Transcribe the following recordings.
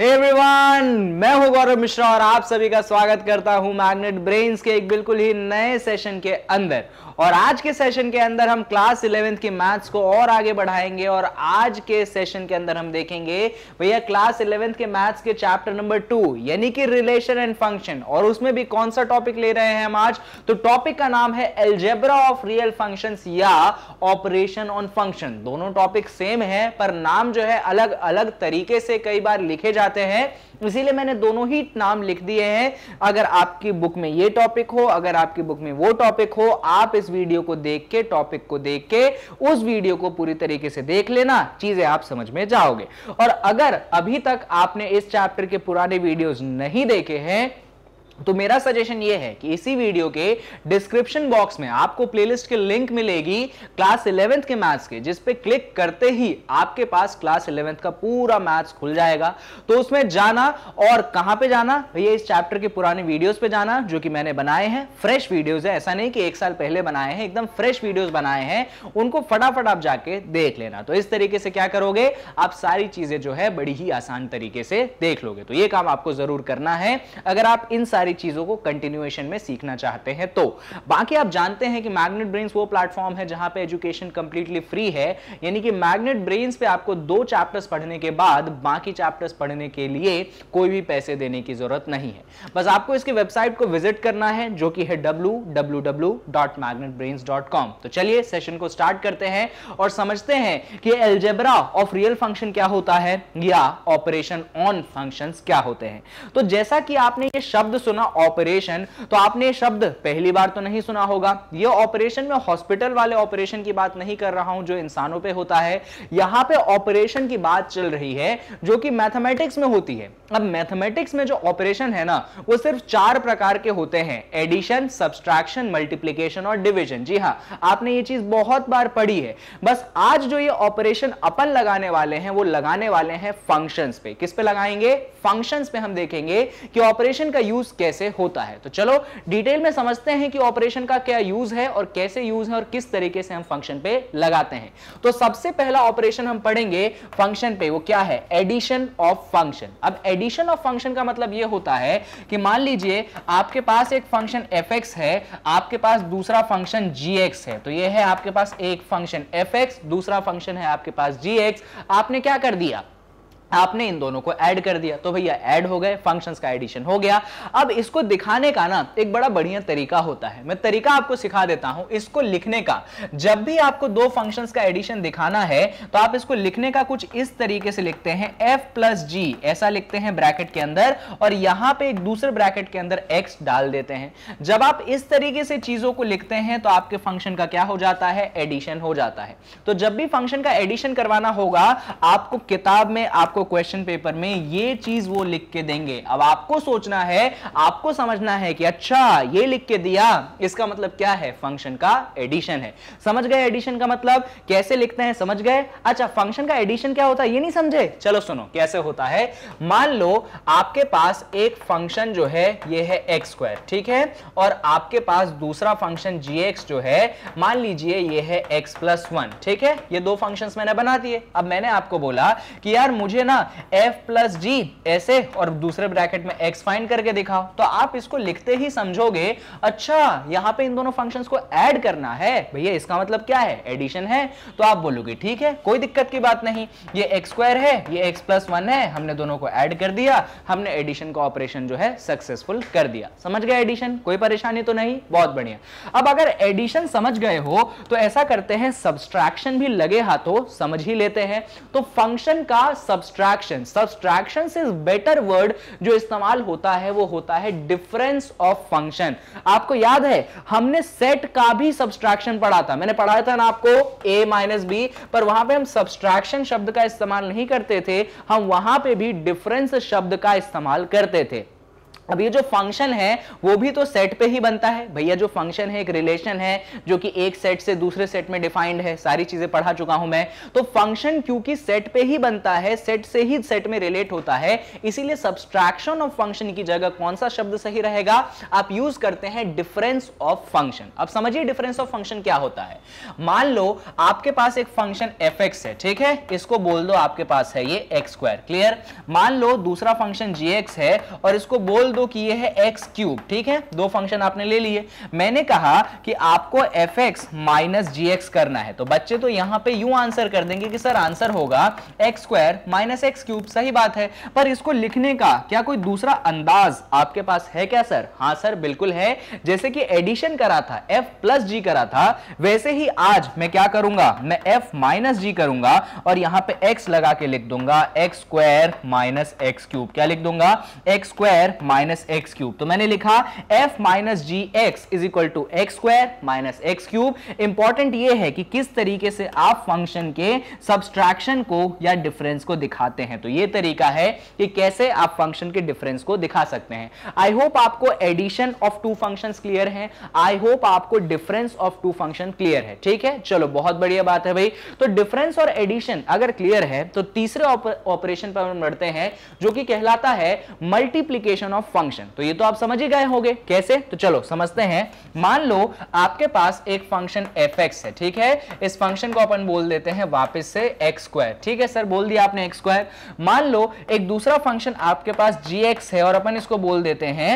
हे hey everyone मैं हूं गौरव मिश्रा और आप सभी का स्वागत करता हूं मैग्नेट ब्रेन्स के एक बिल्कुल ही नए सेशन के अंदर और आज के सेशन के अंदर हम क्लास इलेवेंथ के मैथ्स को और आगे बढ़ाएंगे और आज के सेशन के अंदर हम देखेंगे भैया क्लास इलेवेंथ के मैथ्स के चैप्टर नंबर टू यानी कि रिलेशन एंड फंक्शन और उसमें भी कौन सा टॉपिक ले रहे हैं हम आज तो टॉपिक का नाम है एल्जेब्रा ऑफ रियल फंक्शन या ऑपरेशन ऑन फंक्शन दोनों टॉपिक सेम है पर नाम जो है अलग अलग तरीके से कई बार लिखे जाते आते हैं इसीलिए मैंने दोनों ही नाम लिख दिए हैं अगर आपकी बुक में ये टॉपिक हो अगर आपकी बुक में वो टॉपिक हो आप इस वीडियो को देख के टॉपिक को देख के उस वीडियो को पूरी तरीके से देख लेना चीजें आप समझ में जाओगे और अगर अभी तक आपने इस चैप्टर के पुराने वीडियोस नहीं देखे हैं तो मेरा सजेशन ये है कि इसी वीडियो के डिस्क्रिप्शन बॉक्स में आपको प्लेलिस्ट के लिंक मिलेगी क्लास इलेवेंथ के मैथ्स के जिस पे क्लिक करते ही आपके पास क्लास इलेवेंथ का पूरा मैथ्स खुल जाएगा तो उसमें जाना और कहां पे जाना भैया इस चैप्टर के पुराने वीडियोस पे जाना जो कि मैंने बनाए हैं फ्रेश वीडियोज है ऐसा नहीं कि एक साल पहले बनाए हैं एकदम फ्रेश वीडियोस बनाए हैं उनको फटाफट आप जाके देख लेना तो इस तरीके से क्या करोगे आप सारी चीजें जो है बड़ी ही आसान तरीके से देख लोगे तो ये काम आपको जरूर करना है अगर आप इन सारी सारी चीजों को कंटिन्यूएशन में सीखना चाहते हैं तो बाकी आप जानते हैं कि मैग्नेट ब्रेन्स वो प्लेटफॉर्म है जहां पे एजुकेशन कंप्लीटली फ्री है यानी कि मैग्नेट ब्रेन्स पे आपको दो चैप्टर्स पढ़ने के बाद बाकी चैप्टर्स पढ़ने के लिए कोई भी पैसे देने की जरूरत नहीं है बस आपको इसकी वेबसाइट को विजिट करना है जो कि है डब्ल्यू तो चलिए सेशन को स्टार्ट करते हैं और समझते हैं कि एल्जेब्रा ऑफ रियल फंक्शन क्या होता है या ऑपरेशन ऑन फंक्शंस क्या होते हैं तो जैसा कि आपने ये शब्द सुना सुना ऑपरेशन तो आपने शब्द पहली बार तो नहीं सुना होगा ये ऑपरेशन में हॉस्पिटल वाले ऑपरेशन की बात नहीं कर रहा हूं जो इंसानों पे होता है यहां पे ऑपरेशन की बात चल रही है जो कि मैथमेटिक्स में होती है अब मैथमेटिक्स में जो ऑपरेशन है ना वो सिर्फ चार प्रकार के होते हैं एडिशन सब्सट्रैक्शन मल्टीप्लीकेशन और डिविजन जी हाँ आपने ये चीज बहुत बार पढ़ी है बस आज जो ये ऑपरेशन अपन लगाने वाले हैं वो लगाने वाले हैं फंक्शन पे किस पे लगाएंगे फंक्शन पे हम देखेंगे कि ऑपरेशन का यूज कैसे कैसे होता है तो चलो डिटेल में समझते हैं कि ऑपरेशन का क्या यूज है और कैसे यूज है और किस तरीके से हम फंक्शन पे लगाते हैं तो सबसे पहला ऑपरेशन हम पढ़ेंगे फंक्शन पे वो क्या है एडिशन ऑफ फंक्शन अब एडिशन ऑफ फंक्शन का मतलब ये होता है कि मान लीजिए आपके पास एक फंक्शन एफ है आपके पास दूसरा फंक्शन जी है तो यह है आपके पास एक फंक्शन एफ दूसरा फंक्शन है आपके पास जी आपने क्या कर दिया आपने इन दोनों को ऐड कर दिया तो भैया ऐड हो गए फंक्शंस का एडिशन हो गया अब इसको दिखाने का ना एक बड़ा बढ़िया तरीका होता है मैं तरीका आपको सिखा देता हूं इसको लिखने का जब भी आपको दो फंक्शंस का एडिशन दिखाना है तो आप इसको लिखने का कुछ इस तरीके से लिखते हैं एफ प्लस जी ऐसा लिखते हैं ब्रैकेट के अंदर और यहां पर एक दूसरे ब्रैकेट के अंदर एक्स डाल देते हैं जब आप इस तरीके से चीजों को लिखते हैं तो आपके फंक्शन का क्या हो जाता है एडिशन हो जाता है तो जब भी फंक्शन का एडिशन करवाना होगा आपको किताब में आपको आपको क्वेश्चन पेपर में ये चीज वो लिख के देंगे अब आपको सोचना है आपको समझना है कि अच्छा ये लिख के दिया इसका मतलब क्या है फंक्शन का एडिशन है समझ गए एडिशन का मतलब कैसे लिखते हैं समझ गए अच्छा फंक्शन का एडिशन क्या होता है ये नहीं समझे चलो सुनो कैसे होता है मान लो आपके पास एक फंक्शन जो है ये है एक्स स्क्वायर ठीक है और आपके पास दूसरा फंक्शन जी जो है मान लीजिए ये है एक्स प्लस वन ठीक है ये दो फंक्शन मैंने बना दिए अब मैंने आपको बोला कि यार मुझे ना एफ प्लस जी ऐसे और दूसरे ब्रैकेट में एक्स फाइन करके दिखाओ तो आप इसको लिखते ही समझोगे अच्छा यहां पे इन दोनों फंक्शंस को ऐड करना है भैया इसका मतलब क्या है एडिशन है तो आप बोलोगे ठीक है कोई दिक्कत की बात नहीं ये एक्स स्क्वायर है ये एक्स प्लस वन है हमने दोनों को ऐड कर दिया हमने एडिशन का ऑपरेशन जो है सक्सेसफुल कर दिया समझ गया एडिशन कोई परेशानी तो नहीं बहुत बढ़िया अब अगर एडिशन समझ गए हो तो ऐसा करते हैं सब्सट्रैक्शन भी लगे हाथों समझ ही लेते हैं तो फंक्शन का सब्सट्रैक्शन सब्सट्रैक्शन सब्सट्रैक्शन से बेटर वर्ड जो इस्तेमाल होता है वो होता है डिफरेंस ऑफ फंक्शन आपको याद है हमने सेट का भी सब्सट्रैक्शन पढ़ा था मैंने पढ़ाया था ना आपको ए माइनस बी पर वहां पे हम सब्सट्रैक्शन शब्द का इस्तेमाल नहीं करते थे हम वहां पे भी डिफरेंस शब्द का इस्तेमाल करते थे अब ये जो फंक्शन है वो भी तो सेट पे ही बनता है भैया जो फंक्शन है एक रिलेशन है जो कि एक सेट से दूसरे सेट में डिफाइंड है सारी चीजें पढ़ा चुका हूं मैं तो फंक्शन क्योंकि सेट पे ही बनता है सेट से ही सेट में रिलेट होता है इसीलिए सब्सट्रैक्शन ऑफ फंक्शन की जगह कौन सा शब्द सही रहेगा आप यूज करते हैं डिफरेंस ऑफ फंक्शन अब समझिए डिफरेंस ऑफ फंक्शन क्या होता है मान लो आपके पास एक फंक्शन एफ है ठीक है इसको बोल दो आपके पास है ये एक्स क्लियर मान लो दूसरा फंक्शन जी है और इसको बोल दो दो कि ये है एक्स क्यूब ठीक है दो फंक्शन आपने ले लिए मैंने कहा कि आपको F X minus G X करना है तो बच्चे तो यहां पे यू आंसर कर देंगे कि सर आंसर होगा X square minus X cube सही बात है पर इसको लिखने का क्या कोई दूसरा अंदाज आपके पास है क्या सर हाँ सर बिल्कुल है जैसे कि एडिशन करा था एफ प्लस जी करा था वैसे ही आज मैं क्या करूंगा मैं एफ माइनस जी करूंगा और यहां पे एक्स लगा के लिख दूंगा X square minus X cube क्या लिख दूंगा X square minus minus X cube तो मैंने लिखा F minus G X is equal to X square minus X cube important यह है कि किस तरीके से आप फंक्शन के सब्सट्रैक्शन को या डिफरेंस को दिखाते हैं तो यह तरीका है कि कैसे आप फंक्शन के डिफरेंस को दिखा सकते हैं आई होप आपको addition of two function clear है आई होप आपको difference of two function clear है ठीक है चलो बहुत बढ़िया बात है भाई तो डिफरेंस और एडिशन अगर क्लियर है तो तीसरे ऑपरेशन पर हम बढ़ते हैं जो कि कहलाता है मल्टीप्लीकेशन ऑफ फंक्शन तो ये तो आप समझ ही गए होंगे कैसे तो चलो समझते हैं मान लो आपके पास एक फंक्शन एफ है ठीक है इस फंक्शन को अपन बोल देते हैं वापस से एक्स स्क्वायर ठीक है सर बोल दिया आपने एक्स स्क्वायर मान लो एक दूसरा फंक्शन आपके पास जी है और अपन इसको बोल देते हैं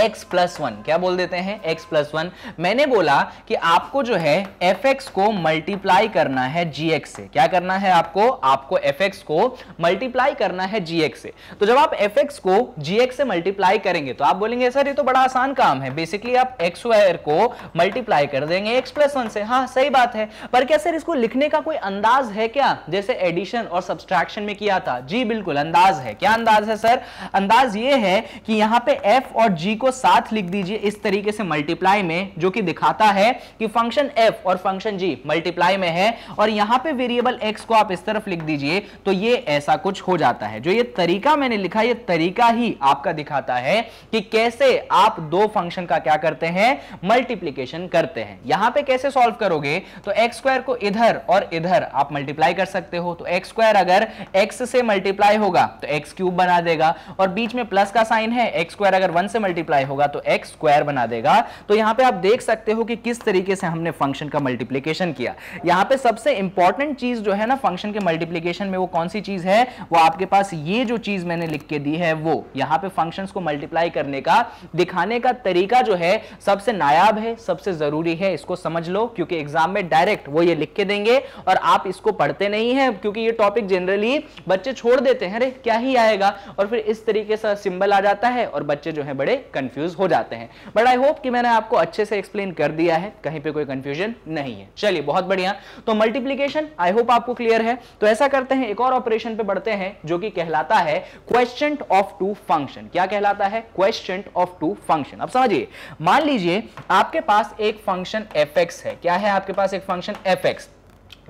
x प्लस वन क्या बोल देते हैं x प्लस वन मैंने बोला कि आपको जो है एफ एक्स को मल्टीप्लाई करना है जी एक्स से क्या करना है आपको आपको एफ एक्स को मल्टीप्लाई करना है जी एक्स से तो जब आप एफ एक्स को जी एक्स से मल्टीप्लाई करेंगे तो आप बोलेंगे सर ये तो बड़ा आसान काम है बेसिकली आप एक्स वायर को मल्टीप्लाई कर देंगे एक्स प्लस वन से हाँ सही बात है पर क्या सर इसको लिखने का कोई अंदाज है क्या जैसे एडिशन और सब्सट्रैक्शन में किया था जी बिल्कुल अंदाज है क्या अंदाज है सर अंदाज ये है कि यहाँ पे एफ और जी को साथ लिख दीजिए इस तरीके से मल्टीप्लाई में जो कि दिखाता है कि फंक्शन एफ और फंक्शन जी मल्टीप्लाई में है और यहां पे वेरिएबल एक्स को आप इस तरफ लिख दीजिए तो ये ऐसा कुछ हो जाता है जो ये तरीका मैंने लिखा ये तरीका ही आपका दिखाता है कि कैसे आप दो फंक्शन का क्या करते हैं मल्टीप्लीकेशन करते हैं यहां पर कैसे सॉल्व करोगे तो एक्स को इधर और इधर आप मल्टीप्लाई कर सकते हो तो एक्स अगर एक्स से मल्टीप्लाई होगा तो एक्स बना देगा और बीच में प्लस का साइन है एक्स अगर वन से मल्टीप्लाई मल्टीप्लाई होगा तो एक्स स्क्वायर बना देगा तो यहां पे आप देख सकते हो कि किस तरीके से हमने फंक्शन का मल्टीप्लीकेशन किया यहां पे सबसे इंपॉर्टेंट चीज जो है ना फंक्शन के मल्टीप्लीकेशन में वो कौन सी चीज है वो आपके पास ये जो चीज मैंने लिख के दी है वो यहां पर फंक्शन को मल्टीप्लाई करने का दिखाने का तरीका जो है सबसे नायाब है सबसे जरूरी है इसको समझ लो क्योंकि एग्जाम में डायरेक्ट वो ये लिख के देंगे और आप इसको पढ़ते नहीं है क्योंकि ये टॉपिक जनरली बच्चे छोड़ देते हैं अरे क्या ही आएगा और फिर इस तरीके से सिंबल आ जाता है और बच्चे जो है बड़े कंफ्यूज हो जाते हैं बट आई होप कि मैंने आपको अच्छे से एक्सप्लेन कर दिया है कहीं पे कोई कंफ्यूजन नहीं है चलिए बहुत बढ़िया तो मल्टीप्लीकेशन आई होप आपको क्लियर है तो ऐसा करते हैं एक और ऑपरेशन पे बढ़ते हैं जो कि कहलाता है क्वेश्चन ऑफ टू फंक्शन क्या कहलाता है क्वेश्चन ऑफ टू फंक्शन अब समझिए मान लीजिए आपके पास एक फंक्शन एफ है क्या है आपके पास एक फंक्शन एफ एक्स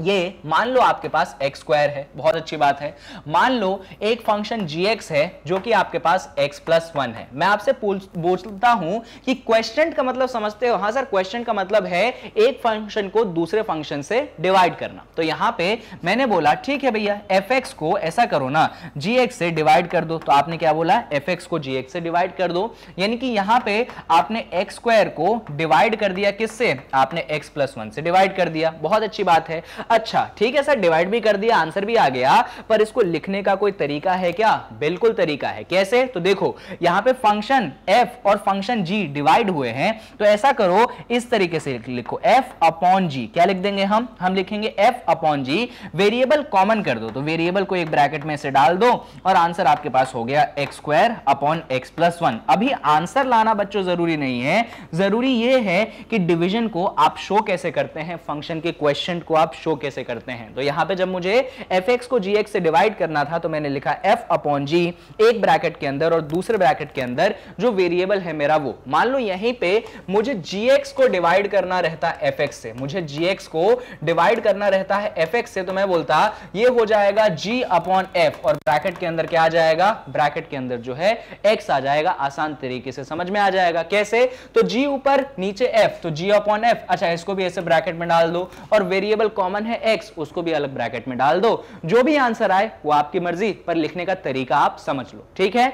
ये मान लो आपके पास एक्स स्क्वायर है बहुत अच्छी बात है मान लो एक फंक्शन जी एक्स है जो कि आपके पास एक्स प्लस वन है मैं आपसे पूछता हूं कि क्वेश्चन का मतलब समझते हो हाँ सर क्वेश्चन का मतलब है एक फंक्शन को दूसरे फंक्शन से डिवाइड करना तो यहां पे मैंने बोला ठीक है भैया एफ एक्स को ऐसा करो ना जी एक्स से डिवाइड कर दो तो आपने क्या बोला एफ एक्स को जी एक्स से डिवाइड कर दो यानी कि यहां पे आपने एक्स स्क्वायर को डिवाइड कर दिया किससे आपने एक्स प्लस वन से डिवाइड कर दिया बहुत अच्छी बात है अच्छा ठीक है सर डिवाइड भी कर दिया आंसर भी आ गया पर इसको लिखने का कोई तरीका है क्या बिल्कुल तरीका है कैसे तो देखो यहां पे फंक्शन एफ और फंक्शन जी डिवाइड हुए हैं तो ऐसा करो इस तरीके से लिखो एफ अपॉन जी क्या लिख देंगे हम हम लिखेंगे F upon G variable common कर दो तो वेरिएबल को एक ब्रैकेट में से डाल दो और आंसर आपके पास हो गया X square upon x plus one अभी आंसर लाना बच्चों जरूरी नहीं है जरूरी यह है कि डिविजन को आप शो कैसे करते हैं फंक्शन के क्वेश्चन को आप शो शो कैसे करते हैं तो यहां पे जब मुझे एफ एक्स को जी एक्स से डिवाइड करना था तो मैंने लिखा एफ अपॉन जी एक ब्रैकेट के अंदर और दूसरे ब्रैकेट के अंदर जो वेरिएबल है मेरा वो मान लो यहीं पे मुझे जी एक्स को डिवाइड करना रहता एफ एक्स से मुझे जी एक्स को डिवाइड करना रहता है एफ एक्स से तो मैं बोलता ये हो जाएगा जी अपॉन एफ और ब्रैकेट के अंदर क्या आ जाएगा ब्रैकेट के अंदर जो है एक्स आ जाएगा आसान तरीके से समझ में आ जाएगा कैसे तो जी ऊपर नीचे एफ तो जी अपॉन एफ अच्छा इसको भी ऐसे ब्रैकेट में डाल दो और वेरिएबल कॉमन वन है एक्स उसको भी अलग ब्रैकेट में डाल दो जो भी आंसर आए वो आपकी मर्जी पर लिखने का तरीका आप समझ लो ठीक है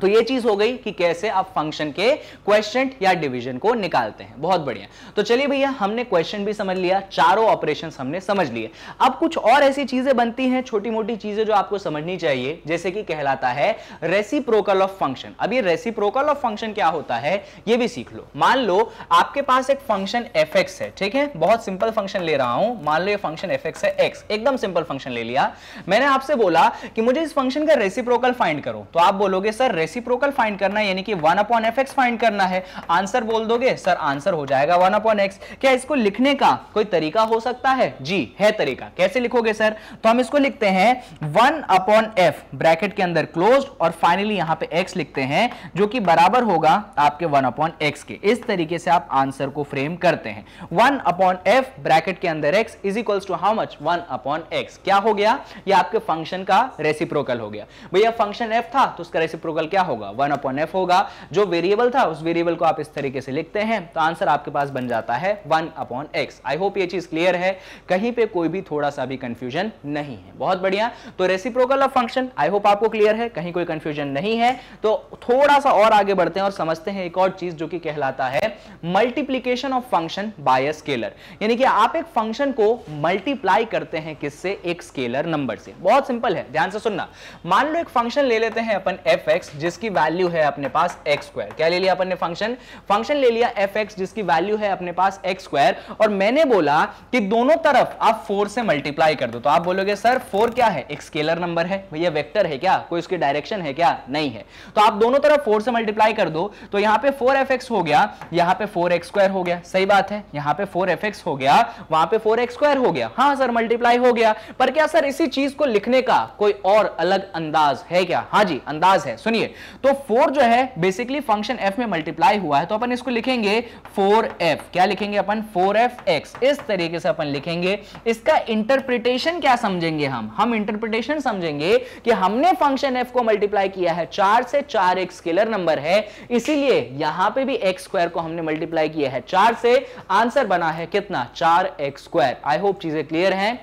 तो ये चीज हो गई कि कैसे आप फंक्शन के क्वेश्चन या डिवीजन को निकालते हैं बहुत बढ़िया तो चलिए भैया हमने क्वेश्चन भी समझ लिया चारों ऑपरेशन हमने समझ लिए अब कुछ और ऐसी चीजें बनती हैं छोटी मोटी चीजें जो आपको समझनी चाहिए जैसे कि कहलाता है रेसिप्रोकल ऑफ फंक्शन अब ये रेसिप्रोकल ऑफ फंक्शन क्या होता है ये भी सीख लो मान लो आपके पास एक फंक्शन एफ है ठीक है बहुत सिंपल फंक्शन ले रहा हूं मान लो ये फंक्शन एफ है एक्स एकदम सिंपल फंक्शन ले लिया मैंने आपसे बोला कि मुझे इस फंक्शन का रेसिप्रोकल फाइंड करो तो आप बोलोगे सर रेसिप्रोकल फाइंड करना है यानी कि one upon f x find करना है आंसर बोल दोगे सर आंसर हो जाएगा वन अपॉन एक्स क्या इसको लिखने का कोई तरीका हो सकता है जी है तरीका कैसे लिखोगे सर तो हम इसको लिखते हैं वन अपॉन एफ ब्रैकेट के अंदर क्लोज और फाइनली यहां पे एक्स लिखते हैं जो कि बराबर होगा आपके वन अपॉन एक्स के इस तरीके से आप आंसर को फ्रेम करते हैं वन अपॉन एफ ब्रैकेट के अंदर x is equal to how much one upon x क्या हो गया ये आपके फंक्शन का रेसिप्रोकल हो गया भैया फंक्शन एफ था तो उसका रेसिप्रोकल क्या होगा वन अपॉन एफ होगा जो वेरिएबल था उस वेरिएबल को आप इस तरीके से लिखते हैं तो आंसर आपके पास बन जाता है one upon x I hope ये चीज क्लियर है कहीं पे कोई भी थोड़ा सा भी कंफ्यूजन नहीं है बहुत बढ़िया तो reciprocal of function I hope आपको क्लियर है कहीं कोई कंफ्यूजन नहीं है तो थोड़ा सा और आगे बढ़ते हैं और समझते हैं एक और चीज जो कि कहलाता है multiplication of function by scalar यानी कि आप एक फंक्शन को मल्टीप्लाई करते हैं किससे एक स्केलर नंबर से बहुत सिंपल है ध्यान से सुनना मान लो एक फंक्शन ले लेते हैं अपन एफ एक्स जिसकी वैल्यू है अपने पास एक्स स्क्वायर क्या ले लिया अपन ने फंक्शन फंक्शन ले लिया एफ एक्स जिसकी वैल्यू है अपने पास एक्स स्क्वायर और मैंने बोला कि दोनों तरफ आप फोर से मल्टीप्लाई कर दो तो आप बोलोगे सर फोर क्या है एक स्केलर नंबर है भैया वेक्टर है क्या कोई उसकी डायरेक्शन है क्या नहीं है तो आप दोनों तरफ फोर से मल्टीप्लाई कर दो तो यहाँ पे फोर एफ एक्स हो गया यहाँ पे फोर एक्स स्क्वायर हो गया सही बात है यहाँ पे फोर एफ एक्स हो गया वहां पे फोर एक्स स्क्वायर हो गया हाँ सर मल्टीप्लाई हो गया पर क्या सर इसी चीज को लिखने का कोई और अलग अंदाज है क्या हाँ जी अंदाज है सुनिए तो फोर जो है बेसिकली फंक्शन एफ में मल्टीप्लाई हुआ है तो अपन इसको लिखेंगे फोर एफ क्या लिखेंगे अपन फोर एफ एक्स इस तरीके से अपन लिखेंगे इसका इंटरप्रिटेशन क्या समझेंगे हम हम इंटरप्रिटेशन समझेंगे कि हमने फंक्शन एफ को मल्टीप्लाई किया है चार से चार एक स्केलर नंबर है इसीलिए यहां पे भी एक्स स्क्वायर को हमने मल्टीप्लाई किया है चार से आंसर बना है कितना चार एक्स स्क्वायर आई होप चीजें क्लियर हैं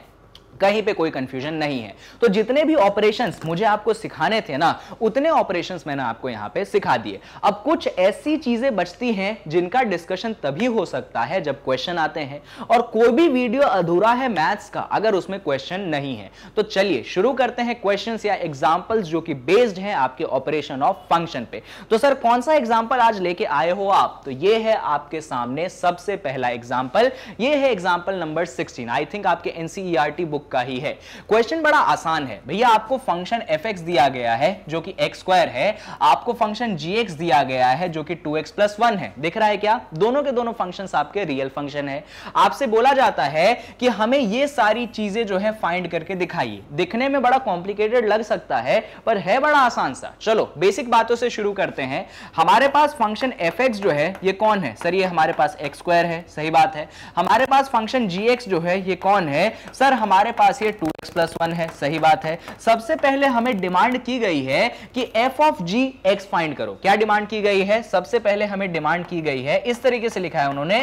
कहीं पे कोई कंफ्यूजन नहीं है तो जितने भी ऑपरेशंस मुझे आपको सिखाने थे ना उतने ऑपरेशंस मैंने आपको यहां पे सिखा दिए अब कुछ ऐसी चीजें बचती हैं जिनका डिस्कशन तभी हो सकता है जब क्वेश्चन आते हैं और कोई भी वीडियो अधूरा है मैथ्स का अगर उसमें क्वेश्चन नहीं है तो चलिए शुरू करते हैं क्वेश्चन या एग्जाम्पल्स जो कि बेस्ड है आपके ऑपरेशन ऑफ फंक्शन पे तो सर कौन सा एग्जाम्पल आज लेके आए हो आप तो ये है आपके सामने सबसे पहला एग्जाम्पल ये है example number sixteen I think आपके एनसीईआरटी बुक का ही है क्वेश्चन बड़ा आसान है भैया आपको फंक्शन एफ दिया गया है जो कि एक्स स्क्वायर है आपको फंक्शन जी दिया गया है जो कि टू एक्स प्लस वन है दिख रहा है क्या दोनों के दोनों फंक्शन आपके रियल फंक्शन है आपसे बोला जाता है कि हमें ये सारी चीजें जो है फाइंड करके दिखाइए दिखने में बड़ा कॉम्प्लिकेटेड लग सकता है पर है बड़ा आसान सा चलो बेसिक बातों से शुरू करते हैं हमारे पास फंक्शन एफ जो है ये कौन है सर ये हमारे पास एक्स स्क्वायर है सही बात है हमारे पास फंक्शन जी जो है ये कौन है सर हमारे पास ये टू एक्स प्लस वन है सही बात है सबसे पहले हमें डिमांड की गई है कि f of g x find करो क्या डिमांड की गई है सबसे पहले हमें डिमांड की गई है इस तरीके से लिखा है उन्होंने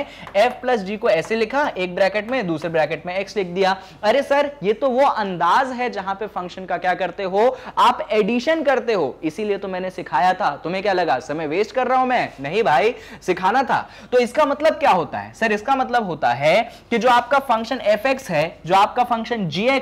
एफ प्लस जी को ऐसे लिखा एक ब्रैकेट में दूसरे ब्रैकेट में एक्स लिख दिया अरे सर ये तो वो अंदाज है जहां पे फंक्शन का क्या करते हो आप एडिशन करते हो इसीलिए तो मैंने सिखाया था तुम्हें क्या लगा समय वेस्ट कर रहा हूं मैं नहीं भाई सिखाना था तो इसका मतलब क्या होता है सर इसका मतलब होता है कि जो आपका फंक्शन एफ है जो आपका फंक्शन जी है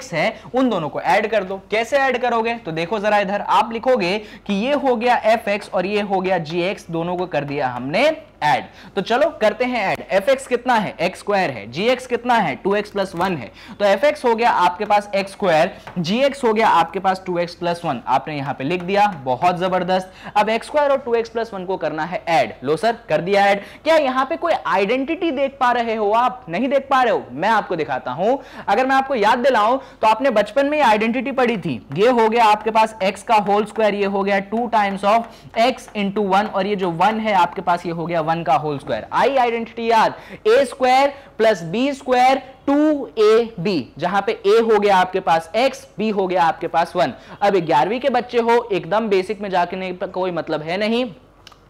उन दोनों को ऐड कर दो कैसे ऐड करोगे तो देखो जरा इधर आप लिखोगे कि ये हो गया एफ एक्स और ये हो गया जी एक्स दोनों को कर दिया हमने एड तो चलो करते हैं एड एफ एक्स कितना है एक्स स्क्वायर है जी एक्स कितना है टू एक्स प्लस वन है तो एफ एक्स हो गया आपके पास एक्स स्क्वायर जी एक्स हो गया आपके पास टू एक्स प्लस वन आपने यहाँ पे लिख दिया बहुत जबरदस्त अब एक्स स्क्वायर और टू एक्स प्लस वन को करना है एड लो सर कर दिया एड क्या यहाँ पे कोई आइडेंटिटी देख पा रहे हो आप नहीं देख पा रहे हो मैं आपको दिखाता हूं अगर मैं आपको याद दिलाऊं तो आपने बचपन में आइडेंटिटी पढ़ी थी ये हो गया आपके पास एक्स का होल स्क्वायर ये हो गया two times of x into one और ये जो वन है आपके पास ये हो गया वन का होल स्क्वायर आई आइडेंटिटी याद a square plus b square two a b जहां पे ए हो गया आपके पास एक्स बी हो गया आपके पास वन अब ग्यारहवीं के बच्चे हो एकदम बेसिक में जाके कोई मतलब है नहीं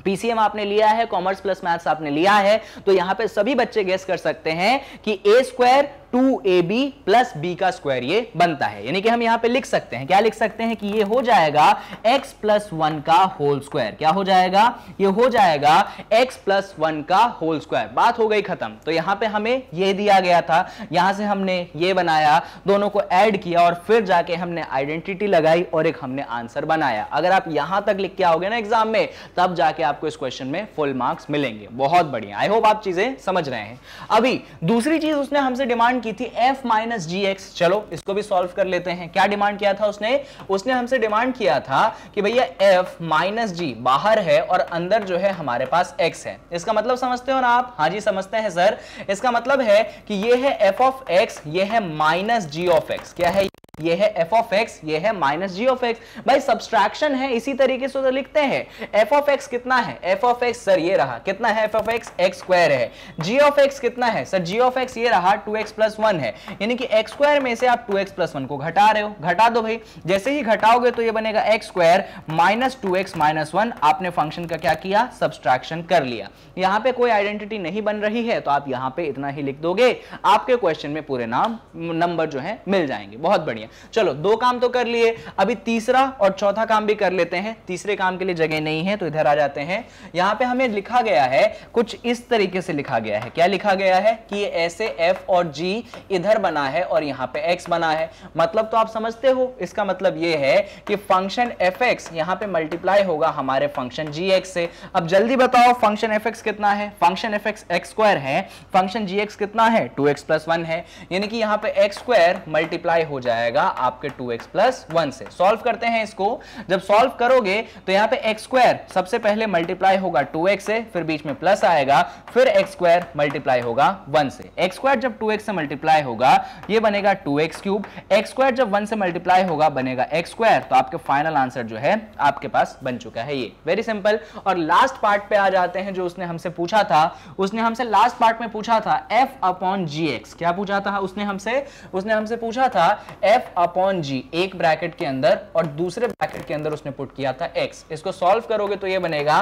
पीसीएम आपने लिया है कॉमर्स प्लस मैथ्स आपने लिया है तो यहां पे सभी बच्चे गेस कर सकते हैं कि a square two a b plus b का स्क्वायर ये बनता है यानी कि हम यहां पे लिख सकते हैं क्या लिख सकते हैं कि ये हो जाएगा x प्लस वन का होल स्क्वायर क्या हो जाएगा ये हो जाएगा x प्लस वन का होल स्क्वायर बात हो गई खत्म तो यहां पे हमें ये दिया गया था यहां से हमने ये बनाया दोनों को ऐड किया और फिर जाके हमने आइडेंटिटी लगाई और एक हमने आंसर बनाया अगर आप यहां तक लिख के आओगे ना एग्जाम में तब जाके आपको इस क्वेश्चन में फुल मार्क्स मिलेंगे बहुत बढ़िया आई होप आप चीजें समझ रहे हैं अभी दूसरी चीज उसने हमसे डिमांड डिमांड की थी एफ माइनस जी एक्स चलो इसको भी सॉल्व कर लेते हैं क्या डिमांड किया था उसने उसने हमसे डिमांड किया था कि भैया एफ माइनस जी बाहर है और अंदर जो है हमारे पास एक्स है इसका मतलब समझते हो ना आप हाँ जी समझते हैं सर इसका मतलब है कि ये है एफ ऑफ एक्स ये है माइनस जी ऑफ एक्स क्या है ये? ये है एफ ऑफ एक्स ये है माइनस जी ऑफ एक्स भाई सब्सट्रैक्शन है इसी तरीके से तो लिखते हैं एफ ऑफ एक्स कितना है एफ ऑफ एक्स सर ये रहा कितना है f of x x square है जी ऑफ एक्स कितना है सर जी ऑफ एक्स ये रहा टू एक्स प्लस वन है यानी कि एक्स स्क्वायर में से आप टू एक्स प्लस वन को घटा रहे हो घटा दो भाई जैसे ही घटाओगे तो ये बनेगा x square minus two x minus one आपने फंक्शन का क्या किया सब्सट्रैक्शन कर लिया यहाँ पे कोई आइडेंटिटी नहीं बन रही है तो आप यहाँ पे इतना ही लिख दोगे आपके क्वेश्चन में पूरे नाम नंबर जो है मिल जाएंगे बहुत बढ़िया है चलो दो काम तो कर लिए अभी तीसरा और चौथा काम भी कर लेते हैं तीसरे काम के लिए जगह नहीं है तो इधर आ जाते हैं यहां पे हमें लिखा गया है कुछ इस तरीके से लिखा गया है क्या लिखा गया है कि ऐसे एफ और जी इधर बना है और यहां पे एक्स बना है मतलब तो आप समझते हो इसका मतलब यह है कि फंक्शन एफ एक्स यहां पर मल्टीप्लाई होगा हमारे फंक्शन जी एक्स से अब जल्दी बताओ फंक्शन एफ एक्स कितना है function f x x square है फंक्शन जी एक्स कितना है टू एक्स प्लस वन है यानी कि यहां पर एक्स स्क्वायर मल्टीप्लाई हो जाएगा जाएगा आपके टू एक्स प्लस वन से सॉल्व करते हैं इसको जब सॉल्व करोगे तो यहाँ पे एक्स स्क्वायर सबसे पहले मल्टीप्लाई होगा टू एक्स से फिर बीच में प्लस आएगा फिर एक्स स्क्वायर मल्टीप्लाई होगा वन से एक्स स्क्वायर जब टू एक्स से मल्टीप्लाई होगा ये बनेगा two x cube x square जब वन से मल्टीप्लाई होगा बनेगा एक्स स्क्वायर तो आपके फाइनल आंसर जो है आपके पास बन चुका है ये वेरी सिंपल और लास्ट पार्ट पे आ जाते हैं जो उसने हमसे पूछा था उसने हमसे लास्ट पार्ट में पूछा था एफ अपॉन जी एक्स क्या पूछा था उसने हमसे उसने हमसे पूछा था एफ एफ अपॉन जी एक ब्रैकेट के अंदर और दूसरे ब्रैकेट के अंदर उसने पुट किया था एक्स इसको सॉल्व करोगे तो ये बनेगा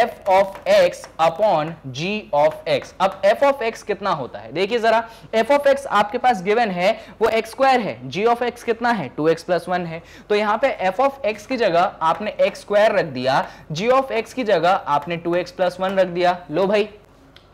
f of x upon g of x अब एफ ऑफ एक्स कितना होता है देखिए जरा एफ ऑफ एक्स आपके पास गिवन है वो एक्स स्क्वायर है जी ऑफ एक्स कितना है टू एक्स प्लस वन है तो यहाँ पे एफ ऑफ एक्स की जगह आपने एक्स स्क्वायर रख दिया जी ऑफ एक्स की जगह आपने टू एक्स प्लस वन रख दिया लो भाई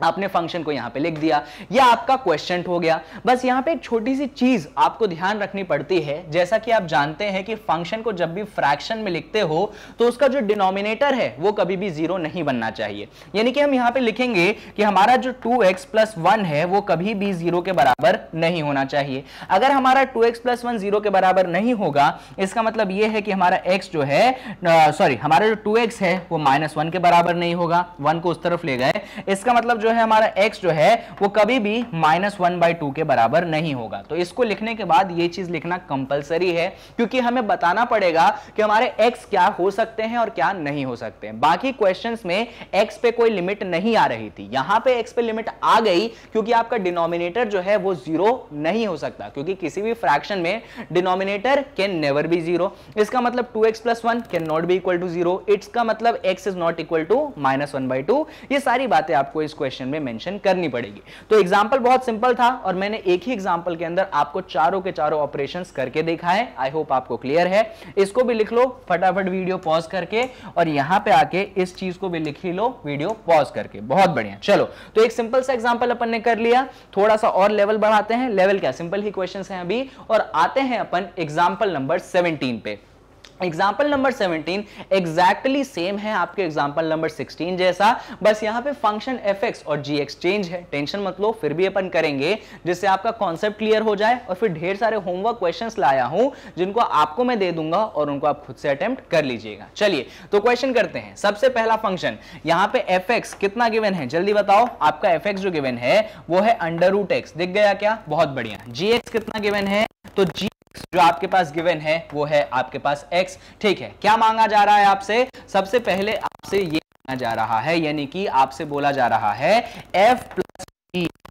आपने फंक्शन को यहाँ पे लिख दिया या आपका क्वेश्चन हो गया बस यहां पे एक छोटी सी चीज आपको ध्यान रखनी पड़ती है जैसा कि आप जानते हैं कि फंक्शन को जब भी फ्रैक्शन में लिखते हो तो उसका जो डिनोमिनेटर है वो कभी भी जीरो नहीं बनना चाहिए यानी कि हम यहाँ पे लिखेंगे कि हमारा जो टू एक्स प्लस वन है वो कभी भी जीरो के बराबर नहीं होना चाहिए अगर हमारा two x plus one zero के बराबर नहीं होगा इसका मतलब यह है कि हमारा एक्स जो है सॉरी हमारा जो टू है वो माइनस वन के बराबर नहीं होगा वन को उस तरफ ले गए इसका मतलब जो है हमारा एक्स जो है वो कभी भी माइनस वन बाई टू के बराबर नहीं होगा तो इसको लिखने के बाद ये चीज लिखना कंपलसरी है क्योंकि हमें बताना पड़ेगा कि हमारे एक्स क्या हो सकते हैं और क्या नहीं हो सकते हैं बाकी क्वेश्चन में एक्स पे कोई लिमिट नहीं आ रही थी यहां पे एक्स पे लिमिट आ गई क्योंकि आपका डिनोमिनेटर जो है वो जीरो नहीं हो सकता क्योंकि किसी भी फ्रैक्शन में denominator can never be zero इसका मतलब two x plus one can not be equal to zero it's का मतलब x is not equal to minus one by two ये सारी बातें आपको इस क्वेश्चन क्वेश्चन में मेंशन करनी पड़ेगी तो एग्जाम्पल बहुत सिंपल था और मैंने एक ही एग्जाम्पल के अंदर आपको चारों के चारों ऑपरेशन करके देखा है आई होप आपको क्लियर है इसको भी लिख लो फटाफट वीडियो पॉज करके और यहां पे आके इस चीज को भी लिख ही लो वीडियो पॉज करके बहुत बढ़िया चलो तो एक सिंपल सा एग्जाम्पल अपन ने कर लिया थोड़ा सा और लेवल बढ़ाते हैं लेवल क्या सिंपल ही क्वेश्चन है अभी और आते हैं अपन एग्जाम्पल नंबर सेवनटीन पे एग्जाम्पल नंबर 17 एग्जैक्टली सेम है आपके एग्जाम्पल नंबर 16 जैसा बस यहाँ पे फंक्शन एफ और जी एक्सचेंज है टेंशन मत लो फिर भी अपन करेंगे जिससे आपका कॉन्सेप्ट क्लियर हो जाए और फिर ढेर सारे होमवर्क क्वेश्चंस लाया हूं जिनको आपको मैं दे दूंगा और उनको आप खुद से अटेम्प्ट कर लीजिएगा चलिए तो क्वेश्चन करते हैं सबसे पहला फंक्शन यहाँ पे एफ कितना गिवेन है जल्दी बताओ आपका एफ जो गिवेन है वो है अंडर रूट एक्स दिख गया क्या बहुत बढ़िया जी कितना गिवेन है तो जी जो आपके पास गिवन है वो है आपके पास एक्स ठीक है क्या मांगा जा रहा है आपसे सबसे पहले आपसे ये मांगा जा रहा है यानी कि आपसे बोला जा रहा है एफ प्लस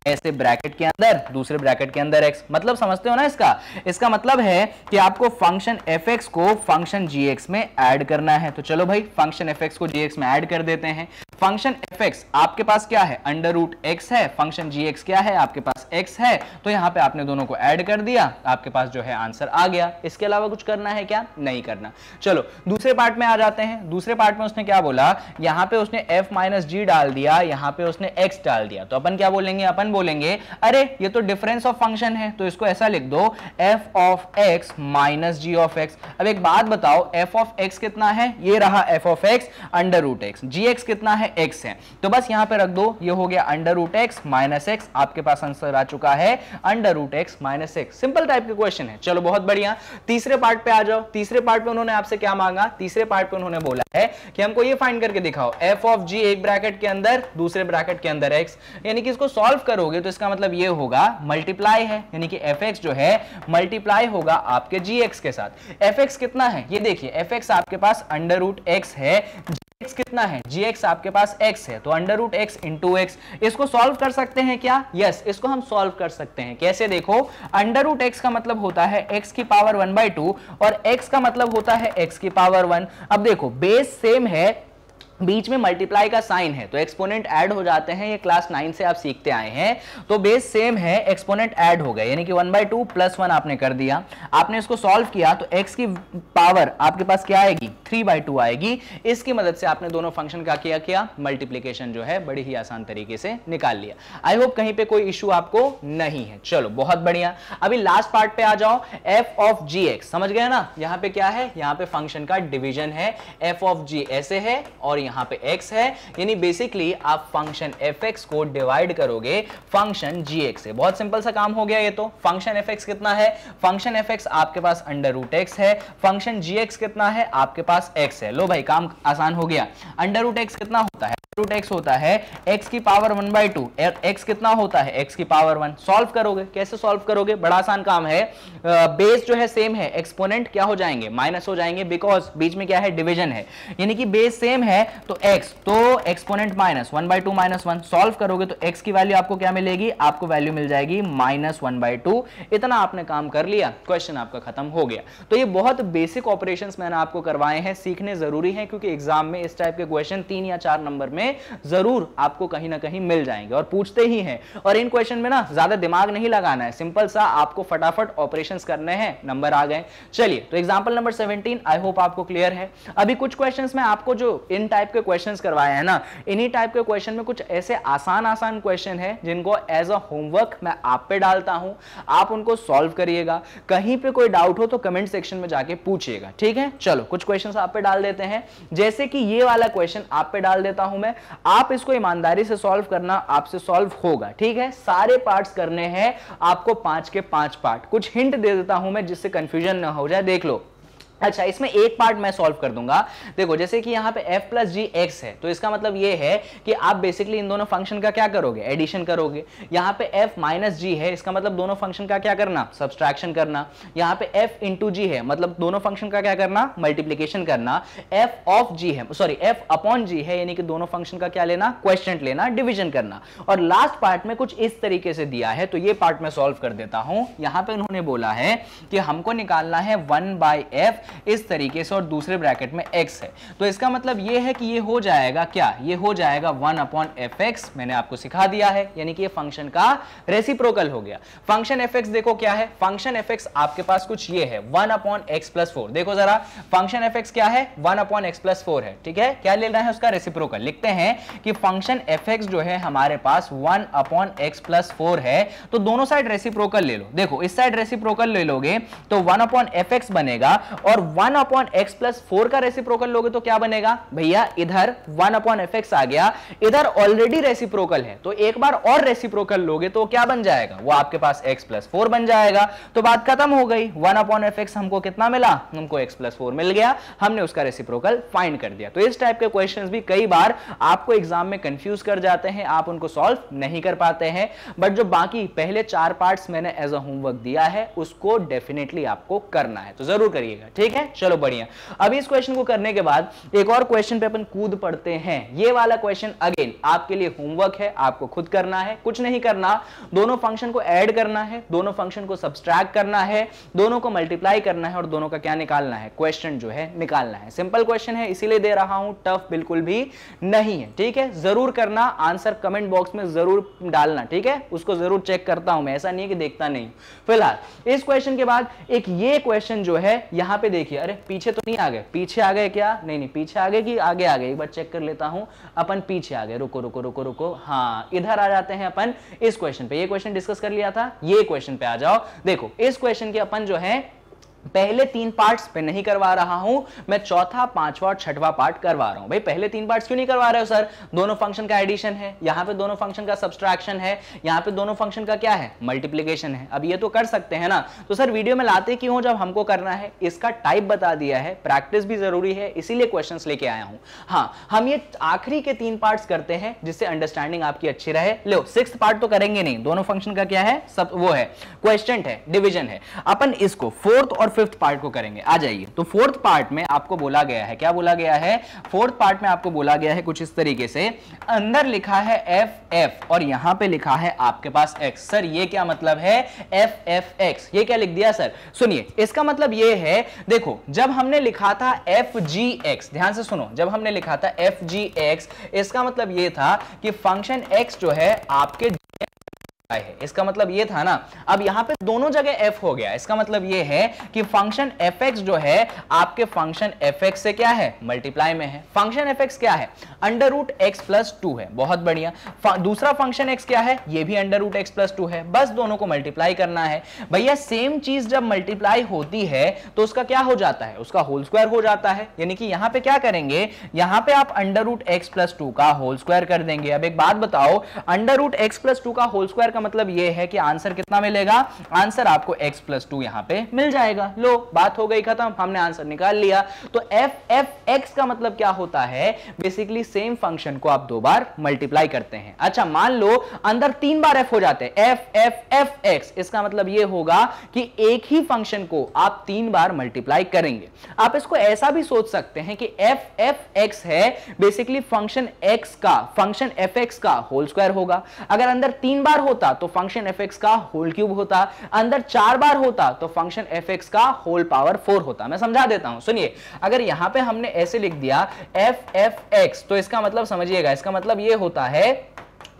ऐसे ब्रैकेट के अंदर दूसरे ब्रैकेट के अंदर x मतलब समझते हो ना इसका इसका मतलब है कि आपको फंक्शन एफ को फंक्शन जी में एड करना है तो चलो भाई फंक्शन एफ को जी में एड कर देते हैं फंक्शन एफ आपके पास क्या है अंडर रूट एक्स है फंक्शन जी एक्स क्या है आपके पास एक्स है तो यहाँ पे आपने दोनों को ऐड कर दिया आपके पास जो है आंसर आ गया इसके अलावा कुछ करना है क्या नहीं करना चलो दूसरे पार्ट में आ जाते हैं दूसरे पार्ट में उसने क्या बोला यहाँ पे उसने एफ माइनस जी डाल दिया यहाँ पे उसने एक्स डाल दिया तो अपन क्या बोलेंगे अपन बोलेंगे अरे ये तो डिफरेंस ऑफ फंक्शन है तो इसको ऐसा लिख दो f of x minus g of x अब एक बात बताओ एफ ऑफ एक्स कितना है ये रहा f of x under root x g x कितना है है एक्स है तो बस यहां पे रख दो ये हो गया under root x minus x आपके पास आंसर आ चुका है under root x minus x simple type के क्वेश्चन है चलो बहुत बढ़िया तीसरे पार्ट पे आ जाओ तीसरे पार्ट पे उन्होंने आपसे क्या मांगा तीसरे पार्ट पे उन्होंने बोला है कि हमको ये फाइंड करके दिखाओ एफ ऑफ जी एक ब्रैकेट के अंदर दूसरे ब्रैकेट के अंदर एक्स यानी कि इसको सॉल्व करोगे तो इसका मतलब ये होगा मल्टीप्लाई है यानी कि एफ एक्स जो है मल्टीप्लाई होगा आपके जी एक्स के साथ एफ एक्स कितना है ये देखिए एफ एक्स आपके पास अंडर रूट एक्स है एक्स कितना है जी एक्स आपके पास एक्स है तो under root x into x इसको सॉल्व कर सकते हैं क्या यस yes, इसको हम सॉल्व कर सकते हैं कैसे देखो अंडर रूट एक्स का मतलब होता है एक्स की पावर वन बाई टू और एक्स का मतलब होता है एक्स की पावर वन अब देखो बेस सेम है बीच में मल्टीप्लाई का साइन है तो एक्सपोनेंट ऐड हो जाते हैं ये क्लास नाइन से आप सीखते आए हैं तो बेस सेम है एक्सपोनेंट ऐड हो गए यानी कि one by two plus one आपने कर दिया आपने इसको सॉल्व किया तो एक्स की पावर आपके पास क्या आएगी थ्री बाई टू आएगी इसकी मदद से आपने दोनों फंक्शन का क्या किया मल्टीप्लीकेशन जो है बड़ी ही आसान तरीके से निकाल लिया आई होप कहीं पर कोई इश्यू आपको नहीं है चलो बहुत बढ़िया अभी लास्ट पार्ट पे आ जाओ एफ ऑफ जी एक्स समझ गए ना यहाँ पे क्या है यहाँ पे फंक्शन का डिविजन है एफ ऑफ जी ऐसे है और यहाँ पे x है यानी बेसिकली आप फंक्शन एफ को डिवाइड करोगे फंक्शन जी से बहुत सिंपल सा काम हो गया ये तो फंक्शन एफ कितना है फंक्शन एफ आपके पास अंडर रूट एक्स है फंक्शन जी कितना है आपके पास एक्स है लो भाई काम आसान हो गया अंडर रूट एक्स कितना होता है एक्स होता है एक्स की power one by two x कितना होता है एक्स की पावर वन सॉल्व करोगे कैसे सॉल्व करोगे बड़ा आसान काम है बेस जो है सेम है एक्सपोनेंट क्या हो जाएंगे माइनस हो जाएंगे बिकॉज बीच में क्या है डिविजन है यानी कि बेस सेम है तो एक्स तो exponent minus one by two minus one solve करोगे तो एक्स की वैल्यू आपको क्या मिलेगी आपको वैल्यू मिल जाएगी माइनस वन बाई टू इतना आपने काम कर लिया क्वेश्चन आपका खत्म हो गया तो ये बहुत बेसिक ऑपरेशन मैंने आपको करवाए हैं सीखने जरूरी है क्योंकि एग्जाम में इस टाइप के क्वेश्चन तीन या चार नंबर में में जरूर आपको कहीं ना कहीं मिल जाएंगे और पूछते ही हैं और इन क्वेश्चन में ना ज्यादा दिमाग नहीं लगाना है सिंपल सा आपको फटाफट ऑपरेशन करने हैं नंबर आ गए चलिए तो example number seventeen I hope आपको क्लियर है अभी कुछ क्वेश्चन में आपको जो इन टाइप के क्वेश्चन करवाए हैं ना इन्हीं टाइप के क्वेश्चन में कुछ ऐसे आसान आसान क्वेश्चन है जिनको एज अ होमवर्क मैं आप पे डालता हूं आप उनको सॉल्व करिएगा कहीं पे कोई डाउट हो तो कमेंट सेक्शन में जाके पूछिएगा ठीक है चलो कुछ क्वेश्चंस आप पे डाल देते हैं जैसे कि ये वाला क्वेश्चन आप पे डाल देता हूं मैं आप इसको ईमानदारी से सॉल्व करना आपसे सॉल्व होगा ठीक है सारे पार्ट्स करने हैं आपको पांच के पांच पार्ट कुछ हिंट दे देता हूं मैं जिससे कंफ्यूजन ना हो जाए देख लो अच्छा इसमें एक पार्ट मैं सॉल्व कर दूंगा देखो जैसे कि यहाँ पे f प्लस जी एक्स है तो इसका मतलब ये है कि आप बेसिकली इन दोनों फंक्शन का क्या करोगे एडिशन करोगे यहाँ पे f माइनस जी है इसका मतलब दोनों फंक्शन का क्या करना सब्सट्रैक्शन करना यहाँ पे f इंटू जी है मतलब दोनों फंक्शन का क्या करना मल्टीप्लीकेशन करना f ऑफ जी है सॉरी f अपॉन जी है यानी कि दोनों फंक्शन का क्या लेना क्वेश्चन लेना डिविजन करना और लास्ट पार्ट में कुछ इस तरीके से दिया है तो ये पार्ट में सॉल्व कर देता हूँ यहाँ पे उन्होंने बोला है कि हमको निकालना है वन बाई एफ इस तरीके से और दूसरे ब्रैकेट में एक्स है तो इसका मतलब ये है कि ये हो जाएगा क्या ये हो जाएगा वन अपॉन एफ एक्स मैंने आपको सिखा दिया है यानी कि ये फंक्शन का रेसिप्रोकल हो गया फंक्शन एफ एक्स देखो क्या है फंक्शन एफ एक्स आपके पास कुछ ये है one upon x plus four देखो जरा फंक्शन एफ एक्स क्या है one upon x plus four है ठीक है क्या ले रहा है उसका रेसिप्रोकल लिखते हैं कि फंक्शन एफ एक्स जो है हमारे पास one upon x plus four है तो दोनों साइड रेसिप्रोकल ले लो देखो इस साइड रेसिप्रोकल ले लोगे तो वन अपॉन एफ एक्स बनेगा और और one upon x plus four का रेसिप्रोकल लोगे तो क्या बनेगा भैया इधर वन अपॉन एफ एक्स आ गया इधर ऑलरेडी रेसिप्रोकल है तो एक बार और रेसिप्रोकल लोगे तो क्या बन जाएगा वो आपके पास एक्स प्लस फोर बन जाएगा तो बात खत्म हो गई वन अपॉन एफ एक्स हमको कितना मिला हमको एक्स प्लस फोर मिल गया हमने उसका रेसिप्रोकल फाइंड कर दिया तो इस टाइप के क्वेश्चन भी कई बार आपको एग्जाम में कंफ्यूज कर जाते हैं आप उनको सॉल्व नहीं कर पाते हैं बट जो बाकी पहले चार पार्ट मैंने एज अ होमवर्क दिया है उसको डेफिनेटली आपको करना है तो जरूर करिएगा ठीक ठीक है चलो बढ़िया अब इस क्वेश्चन को करने के बाद एक और क्वेश्चन पे अपन कूद पड़ते हैं ये वाला क्वेश्चन अगेन आपके लिए होमवर्क है आपको खुद करना है कुछ नहीं करना दोनों फंक्शन को ऐड करना है दोनों फंक्शन को सब्सट्रैक्ट करना है दोनों को मल्टीप्लाई करना है और दोनों का क्या निकालना है क्वेश्चन जो है निकालना है सिंपल क्वेश्चन है इसीलिए दे रहा हूं टफ बिल्कुल भी नहीं है ठीक है जरूर करना आंसर कमेंट बॉक्स में जरूर डालना ठीक है उसको जरूर चेक करता हूं मैं ऐसा नहीं है कि देखता नहीं फिलहाल इस क्वेश्चन के बाद एक ये क्वेश्चन जो है यहां पे देखिए अरे पीछे तो नहीं आ गए पीछे आ गए क्या नहीं नहीं पीछे आ गए कि आगे आ गए एक बार चेक कर लेता हूं अपन पीछे आ गए रुको रुको रुको रुको हाँ इधर आ जाते हैं अपन इस क्वेश्चन पे ये क्वेश्चन डिस्कस कर लिया था ये क्वेश्चन पे आ जाओ देखो इस क्वेश्चन के अपन जो है पहले तीन पार्ट्स पे नहीं करवा रहा हूं मैं चौथा पांचवा और छठवा पार्ट करवा रहा हूं भाई पहले तीन पार्ट्स क्यों नहीं करवा रहे हो सर दोनों फंक्शन का एडिशन है यहां पे दोनों फंक्शन का सब्सट्रैक्शन है यहां पे दोनों फंक्शन का क्या है मल्टीप्लीकेशन है अब ये तो कर सकते हैं ना तो सर वीडियो में लाते क्यों जब हमको करना है इसका टाइप बता दिया है प्रैक्टिस भी जरूरी है इसीलिए क्वेश्चन लेके आया हूं हाँ हम ये आखिरी के तीन पार्ट करते हैं जिससे अंडरस्टैंडिंग आपकी अच्छी रहे लो सिक्स पार्ट तो करेंगे नहीं दोनों फंक्शन का क्या है सब वो है क्वेश्चन है डिविजन है अपन इसको फोर्थ और और फिफ्थ पार्ट को करेंगे आ जाइए तो फोर्थ पार्ट में आपको बोला गया है क्या बोला गया है फोर्थ पार्ट में आपको बोला गया है कुछ इस तरीके से अंदर लिखा है एफ एफ और यहां पे लिखा है आपके पास एक्स सर ये क्या मतलब है एफ एफ एक्स ये क्या लिख दिया सर सुनिए इसका मतलब ये है देखो जब हमने लिखा था एफ जी एक्स ध्यान से सुनो जब हमने लिखा था एफ जी एक्स इसका मतलब ये था कि फंक्शन एक्स जो है आपके आई है इसका मतलब ये था ना अब यहाँ पे दोनों जगह f हो गया इसका मतलब ये है कि फंक्शन fx जो है आपके फंक्शन fx से क्या है मल्टीप्लाई में है फंक्शन fx क्या है under root x plus two है बहुत बढ़िया दूसरा फंक्शन x क्या है ये भी under root x plus two है बस दोनों को मल्टीप्लाई करना है भैया सेम चीज जब मल्टीप्लाई होती है तो उसका क्या हो जाता है उसका होल स्क्वायर हो जाता है यानी कि यहाँ पे क्या करेंगे यहाँ पे आप under root x plus two का होल स्क्वायर कर देंगे अब एक बात बताओ under root x plus two का होल स्क्वायर का मतलब ये है कि आंसर कितना मिलेगा आंसर आपको x प्लस टू यहां पे मिल जाएगा लो बात हो गई खत्म हमने आंसर निकाल लिया तो एफ एफ एक्स का मतलब क्या होता है बेसिकली सेम फंक्शन को आप दो बार मल्टीप्लाई करते हैं अच्छा मान लो अंदर तीन बार एफ हो जाते हैं एफ एफ एफ एक्स इसका मतलब ये होगा कि एक ही फंक्शन को आप तीन बार मल्टीप्लाई करेंगे आप इसको ऐसा भी सोच सकते हैं कि एफ एफ एक्स है बेसिकली फंक्शन एक्स का फंक्शन एफ एक्स का होल स्क्वायर होगा अगर अंदर तीन बार होता होता तो फंक्शन एफ एक्स का होल क्यूब होता अंदर चार बार होता तो फंक्शन एफ एक्स का होल पावर फोर होता मैं समझा देता हूं सुनिए अगर यहां पे हमने ऐसे लिख दिया एफ एफ एक्स तो इसका मतलब समझिएगा इसका मतलब ये होता है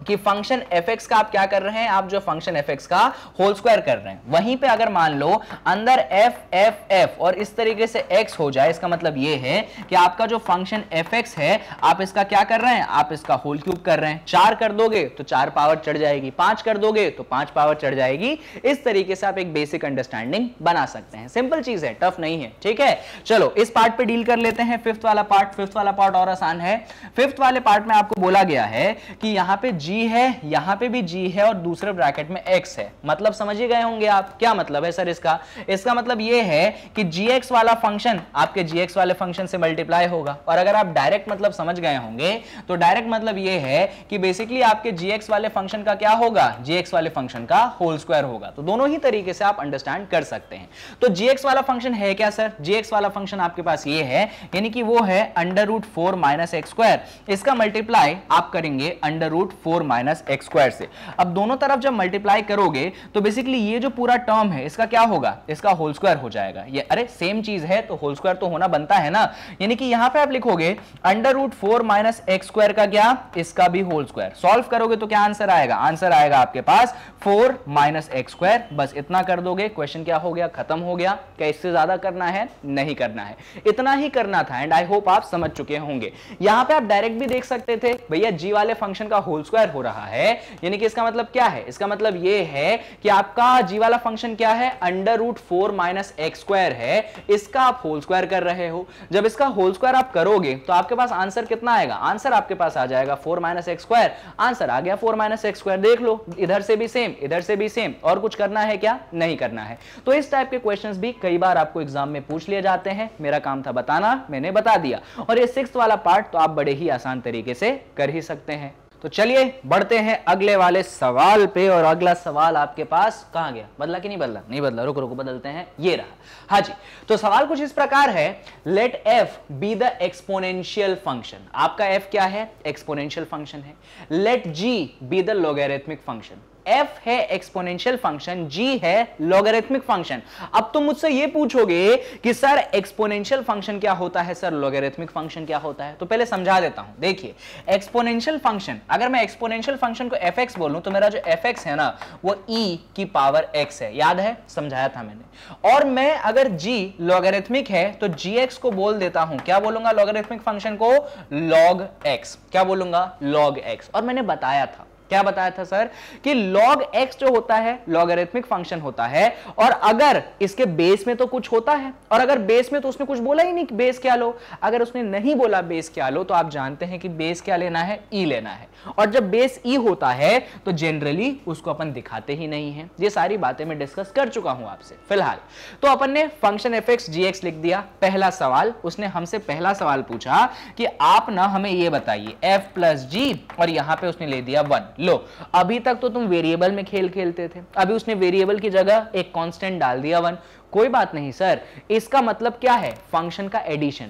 कि फंक्शन एफ का आप क्या कर रहे हैं आप जो फंक्शन एफ का होल स्क्वायर कर रहे हैं वहीं पे अगर मान लो अंदर एफ एफ एफ और इस तरीके से एक्स हो जाए इसका मतलब ये है कि आपका जो फंक्शन एफ है आप इसका क्या कर रहे हैं आप इसका होल क्यूब कर रहे हैं चार कर दोगे तो चार पावर चढ़ जाएगी पांच कर दोगे तो पांच पावर चढ़ जाएगी इस तरीके से आप एक बेसिक अंडरस्टैंडिंग बना सकते हैं सिंपल चीज है टफ नहीं है ठीक है चलो इस पार्ट पे डील कर लेते हैं फिफ्थ वाला पार्ट फिफ्थ वाला पार्ट और आसान है फिफ्थ वाले पार्ट में आपको बोला गया है कि यहां पर जी जी है यहां पे भी जी है और दूसरे ब्रैकेट में एक्स है मतलब समझ ही गए होंगे आप क्या मतलब है सर इसका इसका मतलब ये है कि जी एक्स वाला फंक्शन आपके जी एक्स वाले फंक्शन से मल्टीप्लाई होगा और अगर आप डायरेक्ट मतलब समझ गए होंगे तो डायरेक्ट मतलब ये है कि बेसिकली आपके जी एक्स वाले फंक्शन का क्या होगा जी एक्स वाले फंक्शन का होल स्क्वायर होगा तो दोनों ही तरीके से आप अंडरस्टैंड कर सकते हैं तो जी एक्स वाला फंक्शन है क्या सर जी एक्स वाला फंक्शन आपके पास ये है यानी कि वो है under root four minus x square इसका मल्टीप्लाई आप करेंगे under root four four minus x square से अब दोनों तरफ जब मल्टीप्लाई करोगे तो बेसिकली ये जो पूरा टर्म है इसका क्या होगा इसका होल स्क्वायर हो जाएगा ये अरे सेम चीज है तो होल स्क्वायर तो होना बनता है ना यानी कि यहां पे आप लिखोगे under root four minus x square का क्या इसका भी होल स्क्वायर सॉल्व करोगे तो क्या आंसर आएगा आंसर आएगा आपके पास फोर माइनस एक्स स्क्वायर बस इतना कर दोगे क्वेश्चन क्या हो गया खत्म हो गया क्या इससे ज्यादा करना है नहीं करना है इतना ही करना था एंड आई होप आप समझ चुके होंगे यहां पे आप डायरेक्ट भी देख सकते थे भैया जी वाले फंक्शन का होल स्क्वायर अलग हो रहा है यानी कि इसका मतलब क्या है इसका मतलब ये है कि आपका जी वाला फंक्शन क्या है under root four minus x square है इसका आप होल स्क्वायर कर रहे हो जब इसका होल स्क्वायर आप करोगे तो आपके पास आंसर कितना आएगा आंसर आपके पास आ जाएगा four minus x square answer आ गया फोर माइनस एक्स स्क्वायर देख लो इधर से भी सेम इधर से भी सेम और कुछ करना है क्या नहीं करना है तो इस टाइप के क्वेश्चन भी कई बार आपको एग्जाम में पूछ लिए जाते हैं मेरा काम था बताना मैंने बता दिया और ये सिक्स वाला पार्ट तो आप बड़े ही आसान तरीके से कर ही सकते हैं तो चलिए बढ़ते हैं अगले वाले सवाल पे और अगला सवाल आपके पास कहा गया बदला कि नहीं बदला नहीं बदला रुको रुको बदलते हैं ये रहा हाँ जी तो सवाल कुछ इस प्रकार है let f be the exponential function आपका एफ क्या है एक्सपोनेंशियल फंक्शन है let g be the logarithmic function f है एक्सपोनेंशियल फंक्शन जी है लॉगरिथमिक फंक्शन अब तो मुझसे ये पूछोगे कि सर एक्सपोनेंशियल फंक्शन क्या होता है सर लॉगरिथमिक फंक्शन क्या होता है तो पहले समझा देता हूं देखिए एक्सपोनेंशियल फंक्शन अगर मैं एक्सपोनेंशियल फंक्शन को एफ एक्स बोलूं तो मेरा जो एफ एक्स है ना वो ई e की पावर एक्स है याद है समझाया था मैंने और मैं अगर जी लॉगरिथमिक है तो जी एक्स को बोल देता हूं क्या बोलूंगा लॉगरिथमिक फंक्शन को लॉग एक्स क्या बोलूंगा लॉग एक्स और मैंने बताया था क्या बताया था सर कि लॉग एक्स जो होता है लॉगरिथमिक फंक्शन होता है और अगर इसके बेस में तो कुछ होता है और अगर बेस में तो उसने कुछ बोला ही नहीं बेस क्या लो अगर उसने नहीं बोला बेस क्या लो तो आप जानते हैं कि बेस क्या लेना है ई e लेना है और जब बेस ई e होता है तो जनरली उसको अपन दिखाते ही नहीं है ये सारी बातें मैं डिस्कस कर चुका हूं आपसे फिलहाल तो अपन ने function f x g x लिख दिया पहला सवाल उसने हमसे पहला सवाल पूछा कि आप ना हमें ये बताइए एफ प्लस जी और यहां पर उसने ले दिया वन लो अभी तक तो तुम वेरिएबल में खेल खेलते थे अभी उसने वेरिएबल की जगह एक कांस्टेंट डाल दिया वन कोई बात नहीं सर इसका मतलब क्या है फंक्शन का एडिशन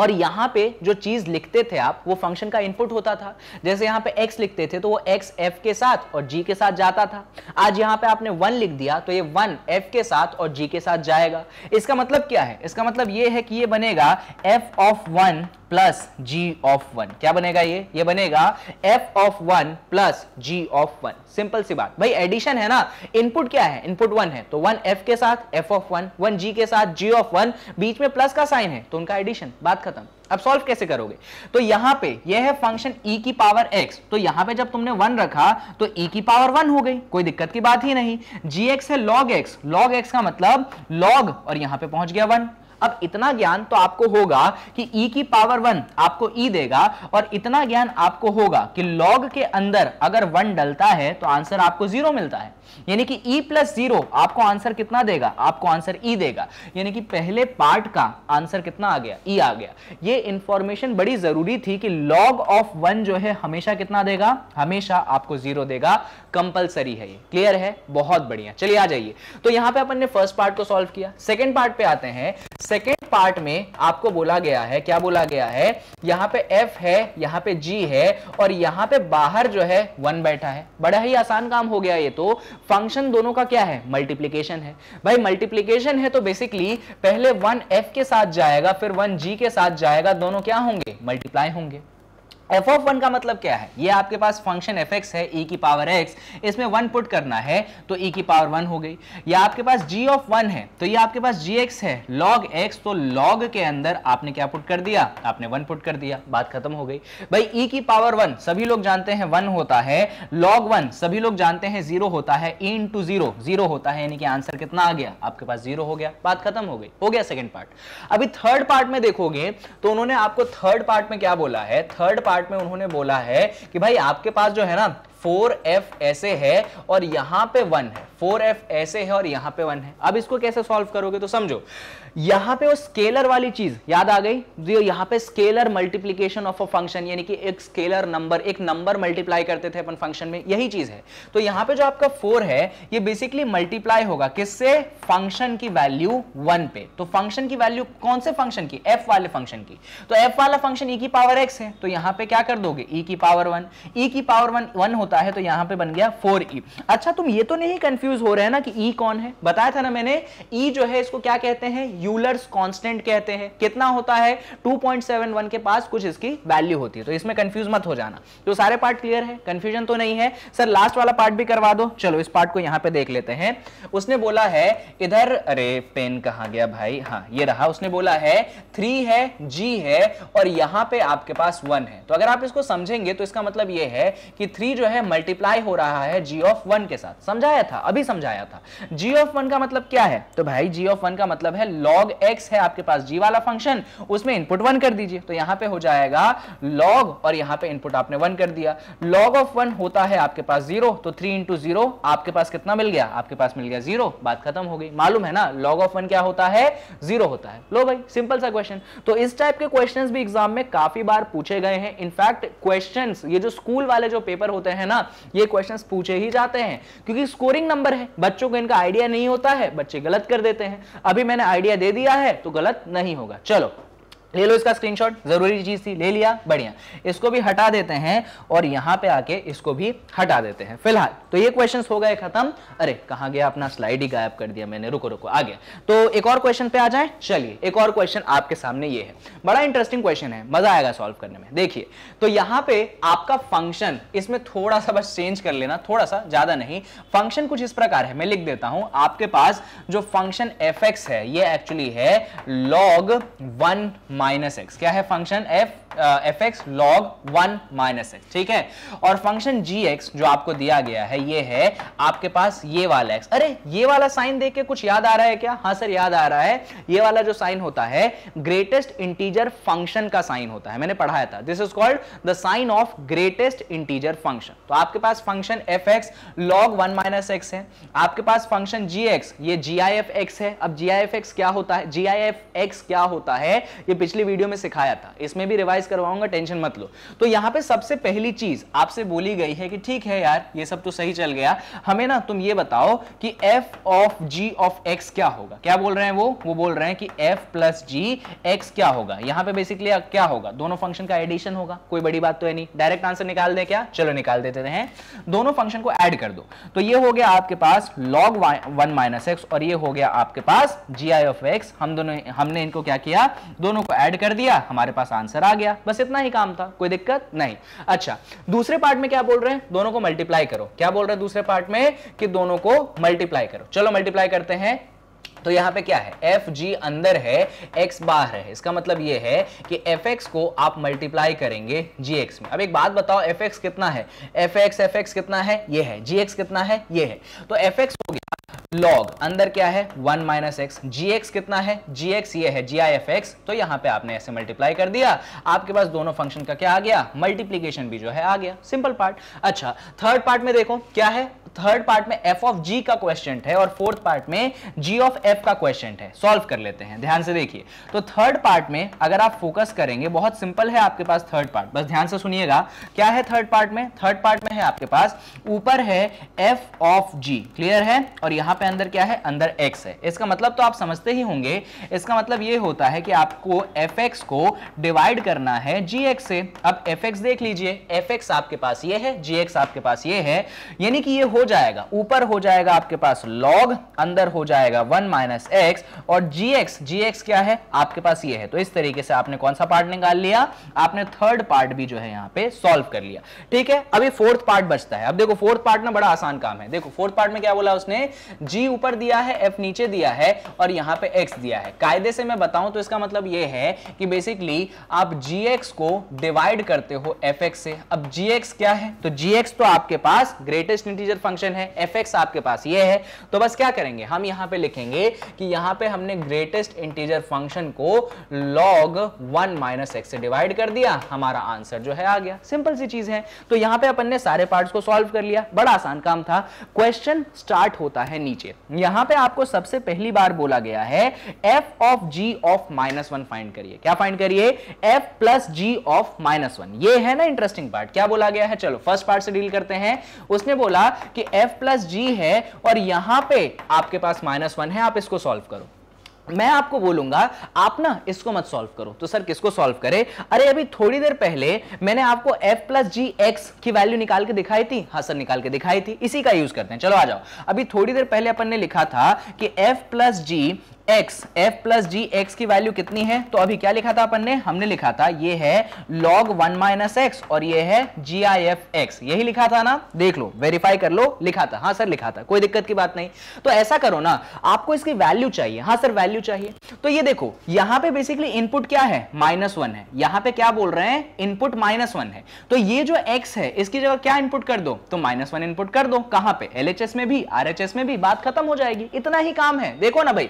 और यहाँ पे जो चीज लिखते थे आप वो फंक्शन का इनपुट होता था जैसे यहाँ पे x लिखते थे तो वो x f के साथ और g के साथ जाता था आज यहाँ पे आपने वन लिख दिया तो ये वन f के साथ और g के साथ जाएगा इसका मतलब क्या है इसका मतलब ये है कि ये बनेगा f of one plus g of one क्या बनेगा ये ये बनेगा f of one plus g of one simple सी बात भाई एडिशन है ना इनपुट क्या है इनपुट वन है तो वन एफ के साथ f of one one g के साथ जी ऑफ वन बीच में प्लस का साइन है तो उनका एडिशन बात खत्म अब सॉल्व कैसे करोगे तो यहां पे ये है फंक्शन e की पावर x तो यहां पे जब तुमने वन रखा तो e की पावर वन हो गई कोई दिक्कत की बात ही नहीं जी एक्स है लॉग एक्स लॉग एक्स का मतलब लॉग और यहां पे पहुंच गया वन अब इतना ज्ञान तो आपको होगा कि e की पावर वन आपको e देगा और इतना ज्ञान आपको होगा कि लॉग के अंदर अगर वन डलता है तो आंसर आपको जीरो मिलता है यानी कि e प्लस जीरो आपको आंसर कितना देगा आपको आंसर e देगा यानी कि पहले पार्ट का आंसर कितना आ गया e आ गया ये इंफॉर्मेशन बड़ी जरूरी थी कि log ऑफ वन जो है हमेशा कितना देगा हमेशा आपको जीरो देगा कंपलसरी है ये क्लियर है बहुत बढ़िया चलिए आ जाइए तो यहां पे अपन ने फर्स्ट पार्ट को सॉल्व किया सेकेंड पार्ट पे आते हैं सेकेंड पार्ट में आपको बोला गया है क्या बोला गया है यहां पे f है यहां पे g है और यहां पे बाहर जो है वन बैठा है बड़ा ही आसान काम हो गया ये तो फंक्शन दोनों का क्या है मल्टीप्लीकेशन है भाई मल्टीप्लीकेशन है तो बेसिकली पहले वन एफ के साथ जाएगा फिर वन जी के साथ जाएगा दोनों क्या होंगे मल्टीप्लाई होंगे एफ ऑफ वन का मतलब क्या है ये आपके पास फंक्शन एफ एक्स है ई e की पावर एक्स इसमें वन पुट करना है तो ई e की पावर वन हो गई या आपके पास जी ऑफ वन है तो ये आपके पास जी एक्स है लॉग एक्स तो लॉग के अंदर आपने क्या पुट कर दिया आपने वन पुट कर दिया बात खत्म हो गई भाई ई e की पावर वन सभी लोग जानते हैं वन होता है लॉग वन सभी लोग जानते हैं जीरो होता है ई इंटू जीरो जीरो होता है यानी कि आंसर कितना आ गया आपके पास जीरो हो गया बात खत्म हो गई हो गया सेकेंड पार्ट अभी थर्ड पार्ट में देखोगे तो उन्होंने आपको थर्ड पार्ट में क्या बोला है थर्ड पार्ट पार्ट में उन्होंने बोला है कि भाई आपके पास जो है ना फोर एफ ऐसे है और यहां पे वन है फोर एफ ऐसे है और यहां पे वन है अब इसको कैसे सॉल्व करोगे तो समझो यहां पे वो स्केलर वाली चीज याद आ गई जो यहां पे scalar multiplication of a function यानी कि एक स्केलर नंबर एक नंबर मल्टीप्लाई करते थे अपन फंक्शन में यही चीज है तो यहां पे जो आपका फोर है ये बेसिकली मल्टीप्लाई होगा किससे फंक्शन की वैल्यू वन पे तो फंक्शन की वैल्यू कौन से फंक्शन की एफ वाले फंक्शन की तो एफ वाला फंक्शन ई e की पावर एक्स है तो यहां पर क्या कर दोगे ई e की पावर वन ई की पावर वन वन होता है तो यहां पर बन गया फोर ई e। अच्छा तुम ये तो नहीं कंफ्यूज हो रहे हैं ना कि ई कौन है बताया था ना मैंने ई जो है इसको क्या कहते हैं यूलर्स कांस्टेंट कहते हैं कितना होता है 2.71 के पास कुछ इसकी वैल्यू होती है तो इसमें कंफ्यूज मत हो जाना तो सारे पार्ट क्लियर है कंफ्यूजन तो नहीं है सर लास्ट वाला पार्ट भी करवा दो चलो इस पार्ट को यहां पे देख लेते हैं उसने बोला है इधर अरे पेन कहा गया भाई हाँ ये रहा उसने बोला है थ्री है जी है और यहां पर आपके पास वन है तो अगर आप इसको समझेंगे तो इसका मतलब यह है कि थ्री जो है मल्टीप्लाई हो रहा है जी ऑफ वन के साथ समझाया था अभी समझाया था जी ऑफ वन का मतलब क्या है तो भाई जी ऑफ वन का मतलब है लॉ लॉग एक्स है आपके पास जी वाला फंक्शन उसमें इनपुट वन कर दीजिए तो यहां पे हो जाएगा लॉग और यहां पे इनपुट आपने वन कर दिया लॉग ऑफ वन होता है आपके पास जीरो तो थ्री इंटू जीरो आपके पास कितना मिल गया आपके पास मिल गया जीरो बात खत्म हो गई मालूम है ना लॉग ऑफ वन क्या होता है जीरो होता है लो भाई सिंपल सा क्वेश्चन तो इस टाइप के क्वेश्चन भी एग्जाम में काफी बार पूछे गए हैं इनफैक्ट क्वेश्चन ये जो स्कूल वाले जो पेपर होते हैं ना ये क्वेश्चन पूछे ही जाते हैं क्योंकि स्कोरिंग नंबर है बच्चों को इनका आइडिया नहीं होता है बच्चे गलत कर देते हैं अभी मैंने आइडिया दे दिया है तो गलत नहीं होगा चलो ले लो इसका स्क्रीनशॉट जरूरी चीज थी ले लिया बढ़िया इसको भी हटा देते हैं और यहाँ पे आके इसको भी हटा देते हैं फिलहाल तो ये क्वेश्चंस हो गए खत्म अरे कहा गया अपना स्लाइड ही गायब कर दिया मैंने रुको रुको आ गया तो एक और क्वेश्चन पे आ जाए चलिए एक और क्वेश्चन आपके सामने ये है बड़ा इंटरेस्टिंग क्वेश्चन है मजा आएगा सॉल्व करने में देखिए तो यहाँ पे आपका फंक्शन इसमें थोड़ा सा बस चेंज कर लेना थोड़ा सा ज्यादा नहीं फंक्शन कुछ इस प्रकार है मैं लिख देता हूं आपके पास जो फंक्शन एफ है ये एक्चुअली है लॉग वन माइनस एक्स क्या है function f f x log one minus x ठीक है और फंक्शन जी एक्स जो आपको दिया गया है ये है आपके पास ये वाला एक्स अरे ये वाला साइन देख के कुछ याद आ रहा है क्या हाँ सर याद आ रहा है ये वाला जो साइन होता है ग्रेटेस्ट इंटीजर फंक्शन का साइन होता है मैंने पढ़ाया था this is called the sign of greatest integer function तो आपके पास function f x log one minus x है आपके पास फंक्शन जी एक्स ये जी आई एफ एक्स है अब जी आई एफ एक्स क्या होता है जी आई एफ एक्स क्या होता है ये पिछली वीडियो में सिखाया था इसमें भी रिवाइज करवाऊंगा टेंशन मत लो तो यहाँ पे सबसे पहली चीज आपसे बोली गई है कि ठीक है यार ये सब तो सही चल गया हमें ना तुम ये बताओ कि f of g of x क्या होगा क्या बोल रहे हैं वो वो बोल रहे हैं कि एफ प्लस जी एक्स क्या होगा यहाँ पे बेसिकली क्या होगा दोनों फंक्शन का एडिशन होगा कोई बड़ी बात तो है नहीं डायरेक्ट आंसर निकाल दें क्या चलो निकाल देते हैं दोनों फंक्शन को एड कर दो तो ये हो गया आपके पास लॉग वन माइनस एक्स और ये हो गया आपके पास जी आई ऑफ एक्स हम दोनों हमने इनको क्या किया दोनों को एड कर दिया हमारे पास आंसर आ गया गया बस इतना ही काम था कोई दिक्कत नहीं अच्छा दूसरे पार्ट में क्या बोल रहे हैं दोनों को मल्टीप्लाई करो क्या बोल रहे हैं दूसरे पार्ट में कि दोनों को मल्टीप्लाई करो चलो मल्टीप्लाई करते हैं तो यहाँ पे क्या है एफ जी अंदर है एक्स बाहर है इसका मतलब ये है कि एफ एक्स को आप मल्टीप्लाई करेंगे जी एक्स में अब एक बात बताओ एफ एक्स कितना है एफ एक्स एफ एक्स कितना है ये है जी एक्स कितना है ये है तो एफ एक्स हो गया लॉग अंदर क्या है one minus x g x कितना है जी एक्स ये है जी आई एफ एक्स तो यहाँ पे आपने ऐसे मल्टीप्लाई कर दिया आपके पास दोनों फंक्शन का क्या आ गया मल्टीप्लीकेशन भी जो है आ गया सिंपल पार्ट अच्छा थर्ड पार्ट में देखो क्या है थर्ड पार्ट में एफ ऑफ जी का क्वेश्चन है और फोर्थ पार्ट में जी ऑफ एफ का क्वेश्चन है सॉल्व कर लेते हैं ध्यान से देखिए तो थर्ड पार्ट में अगर आप फोकस करेंगे बहुत सिंपल है आपके पास थर्ड पार्ट बस ध्यान से सुनिएगा क्या है थर्ड पार्ट में थर्ड पार्ट में है आपके पास ऊपर है एफ ऑफ जी क्लियर है और यहां पे अंदर क्या है अंदर एक्स है इसका मतलब तो आप समझते ही होंगे इसका मतलब ये होता है कि आपको एफ एक्स को डिवाइड करना है जी एक्स से अब एफ एक्स देख लीजिए एफ एक्स आपके पास ये है जी एक्स आपके पास ये है यानी कि ये हो हो जाएगा ऊपर हो जाएगा आपके पास log अंदर हो जाएगा वन माइनस एक्स और जी एक्स जी एक्स क्या है आपके पास ये है तो इस तरीके से आपने कौन सा पार्ट निकाल लिया आपने थर्ड पार्ट भी जो है यहाँ पे सॉल्व कर लिया ठीक है अभी फोर्थ पार्ट बचता है अब देखो फोर्थ पार्ट में बड़ा आसान काम है देखो फोर्थ पार्ट में क्या बोला उसने जी ऊपर दिया है एफ नीचे दिया है और यहाँ पे एक्स दिया है कायदे से मैं बताऊं तो इसका मतलब ये है कि बेसिकली आप जी को डिवाइड करते हो एफ से अब जी क्या है तो जी तो आपके पास ग्रेटेस्ट इंटीजर फंक्शन है एफ एक्स आपके पास ये है तो बस क्या करेंगे हम यहाँ पे लिखेंगे कि यहाँ पे हमने ग्रेटेस्ट इंटीजर फंक्शन को लॉग वन माइनस एक्स से डिवाइड कर दिया हमारा आंसर जो है आ गया सिंपल सी चीज है तो यहाँ पे अपन ने सारे पार्ट को सॉल्व कर लिया बड़ा आसान काम था क्वेश्चन स्टार्ट होता है नीचे यहाँ पे आपको सबसे पहली बार बोला गया है f of g of minus one find करिए क्या फाइंड करिए f plus g of minus one ये है ना इंटरेस्टिंग पार्ट क्या बोला गया है चलो फर्स्ट पार्ट से डील करते हैं उसने बोला कि कि f प्लस जी है और यहां पे आपके पास माइनस वन है आप इसको सॉल्व करो मैं आपको बोलूंगा आप ना इसको मत सॉल्व करो तो सर किसको सॉल्व करें अरे अभी थोड़ी देर पहले मैंने आपको f प्लस जी एक्स की वैल्यू निकाल के दिखाई थी हाँ सर निकाल के दिखाई थी इसी का यूज करते हैं चलो आ जाओ अभी थोड़ी देर पहले अपन ने लिखा था कि f plus g x f plus g x की वैल्यू कितनी है तो अभी क्या लिखा था अपन ने हमने लिखा था ये है log वन माइनस एक्स और ये है जी आई एफ एक्स यही लिखा था ना देख लो वेरीफाई कर लो लिखा था हाँ सर लिखा था कोई दिक्कत की बात नहीं तो ऐसा करो ना आपको इसकी वैल्यू चाहिए हाँ सर वैल्यू चाहिए तो ये देखो यहाँ पे बेसिकली इनपुट क्या है माइनस वन है यहाँ पे क्या बोल रहे हैं इनपुट माइनस वन है तो ये जो एक्स है इसकी जगह क्या इनपुट कर दो तो माइनस वन इनपुट कर दो कहां पे एलएचएस में भी आरएचएस में भी बात खत्म हो जाएगी इतना ही काम है देखो ना भाई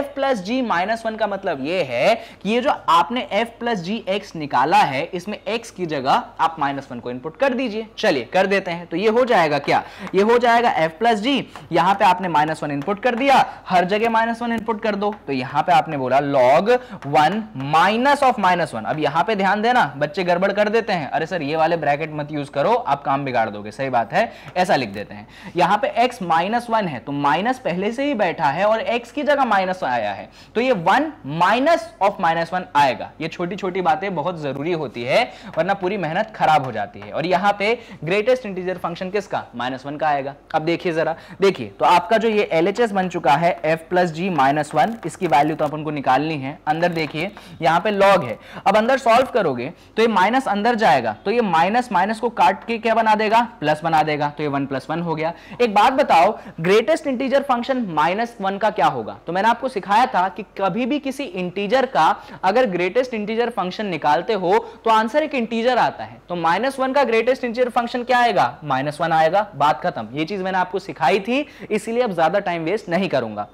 f plus g minus one का मतलब ये है कि ये जो आपने f प्लस जी एक्स निकाला है इसमें x की जगह आप माइनस वन को इनपुट कर दीजिए चलिए कर देते हैं तो ये हो जाएगा क्या ये हो जाएगा f प्लस जी यहाँ पे आपने माइनस वन इनपुट कर दिया हर जगह माइनस वन इनपुट कर दो तो यहाँ पे आपने बोला log one minus of minus one अब यहाँ पे ध्यान देना बच्चे गड़बड़ कर देते हैं अरे सर ये वाले ब्रैकेट मत यूज करो आप काम बिगाड़ दोगे सही बात है ऐसा लिख देते हैं यहाँ पे x माइनस वन है तो माइनस पहले से ही बैठा है और x की जगह माइनस माइनस आया है तो ये one minus of minus one आएगा ये छोटी छोटी बातें बहुत जरूरी होती है वरना पूरी मेहनत खराब हो जाती है और यहां पे ग्रेटेस्ट इंटीजर फंक्शन किसका माइनस वन का आएगा अब देखिए जरा देखिए तो आपका जो ये एल बन चुका है f plus g minus one इसकी वैल्यू तो अपन को निकालनी है अंदर देखिए यहाँ पे लॉग है अब अंदर सॉल्व करोगे तो ये माइनस अंदर जाएगा तो ये माइनस माइनस को काट के क्या बना देगा प्लस बना देगा तो ये वन प्लस वन हो गया एक बात बताओ greatest integer function minus one का क्या होगा तो मैंने आपको सिखाया था कि कभी भी किसी इंटीजर का अगर ग्रेटेस्ट इंटीजर फंक्शन निकालते हो तो आंसर एक इंटीजर आता है तो माइनस वन का ग्रेटेस्ट इंटीजर फंक्शन क्या आएगा माइनस वन आएगा बात खत्म ये चीज मैंने आपको सिखाई थी इसीलिए अब ज्यादा टाइम वेस्ट नहीं करूंगा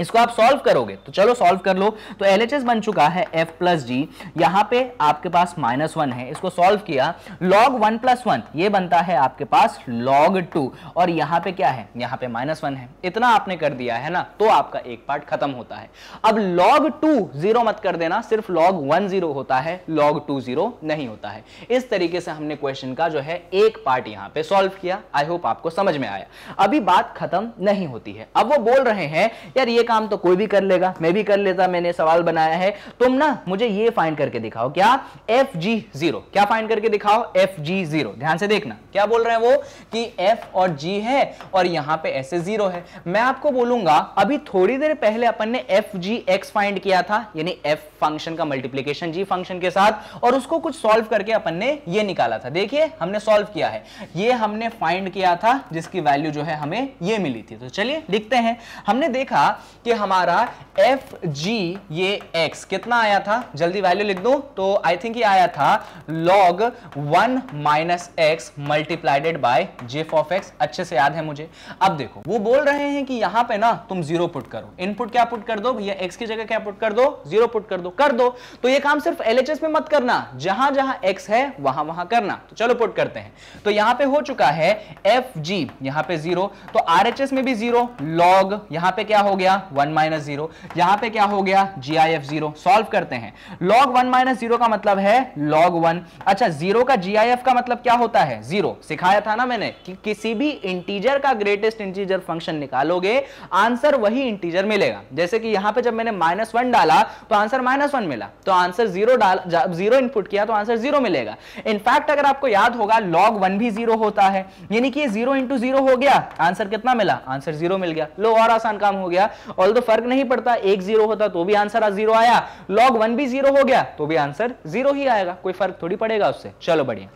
इसको आप सॉल्व करोगे तो चलो सॉल्व कर लो तो एल बन चुका है एफ प्लस जी यहाँ पे आपके पास माइनस वन है इसको सॉल्व किया लॉग वन प्लस वन ये बनता है आपके पास लॉग टू और यहाँ पे क्या है यहाँ पे माइनस वन है इतना आपने कर दिया है ना तो आपका एक पार्ट खत्म होता है अब लॉग टू जीरो मत कर देना सिर्फ लॉग वन जीरो होता है लॉग टू जीरो नहीं होता है इस तरीके से हमने क्वेश्चन का जो है एक पार्ट यहाँ पे सॉल्व किया आई होप आपको समझ में आया अभी बात खत्म नहीं होती है अब वो बोल रहे हैं यार ये काम तो कोई भी कर लेगा मैं भी कर लेता मैंने सवाल बनाया है तुम ना मुझे ये फाइंड करके दिखाओ क्या एफ जी जीरो क्या फाइंड करके दिखाओ एफ जी जीरो ध्यान से देखना क्या बोल रहे हैं वो कि एफ और जी है और यहां पे ऐसे जीरो है मैं आपको बोलूंगा अभी थोड़ी देर पहले अपन ने एफ जी एक्स फाइंड किया था यानी एफ फंक्शन का मल्टीप्लीकेशन जी फंक्शन के साथ और उसको कुछ सॉल्व करके अपन ने ये निकाला था देखिए हमने सॉल्व किया है ये हमने फाइंड किया था जिसकी वैल्यू जो है हमें ये मिली थी तो चलिए लिखते हैं हमने देखा कि हमारा एफ जी ये एक्स कितना आया था जल्दी वैल्यू लिख दो तो आई थिंक ये आया था log one minus x multiplied by जेफ ऑफ एक्स अच्छे से याद है मुझे अब देखो वो बोल रहे हैं कि यहां पे ना तुम जीरो पुट करो इनपुट क्या पुट कर दो भैया एक्स की जगह क्या पुट कर दो जीरो पुट कर दो कर दो तो ये काम सिर्फ एल में मत करना जहां जहां एक्स है वहां वहां करना तो चलो पुट करते हैं तो यहां पर हो चुका है एफ जी यहां पर जीरो तो आर में भी जीरो लॉग यहां पर क्या हो गया वन माइनस जीरो यहां पर क्या हो गया g i f zero solve करते हैं लॉग वन माइनस जीरो का मतलब है लॉग वन अच्छा जीरो का जी आई एफ का मतलब क्या होता है जीरो सिखाया था ना मैंने कि किसी भी इंटीजर का ग्रेटेस्ट इंटीजर फंक्शन निकालोगे आंसर वही इंटीजर मिलेगा जैसे कि यहां पे जब मैंने माइनस वन डाला तो आंसर माइनस वन मिला तो आंसर जीरो डाल जीरो इनपुट किया तो आंसर जीरो मिलेगा इनफैक्ट अगर आपको याद होगा लॉग वन भी जीरो होता है यानी कि जीरो इंटू जीरो हो गया आंसर कितना मिला आंसर जीरो मिल गया लो और आसान काम हो गया ऑल तो फर्क नहीं पड़ता एक जीरो होता तो भी आंसर जीरो आया लॉग वन भी जीरो हो गया तो भी आंसर जीरो ही आएगा कोई फर्क थोड़ी पड़ेगा उससे चलो बढ़िया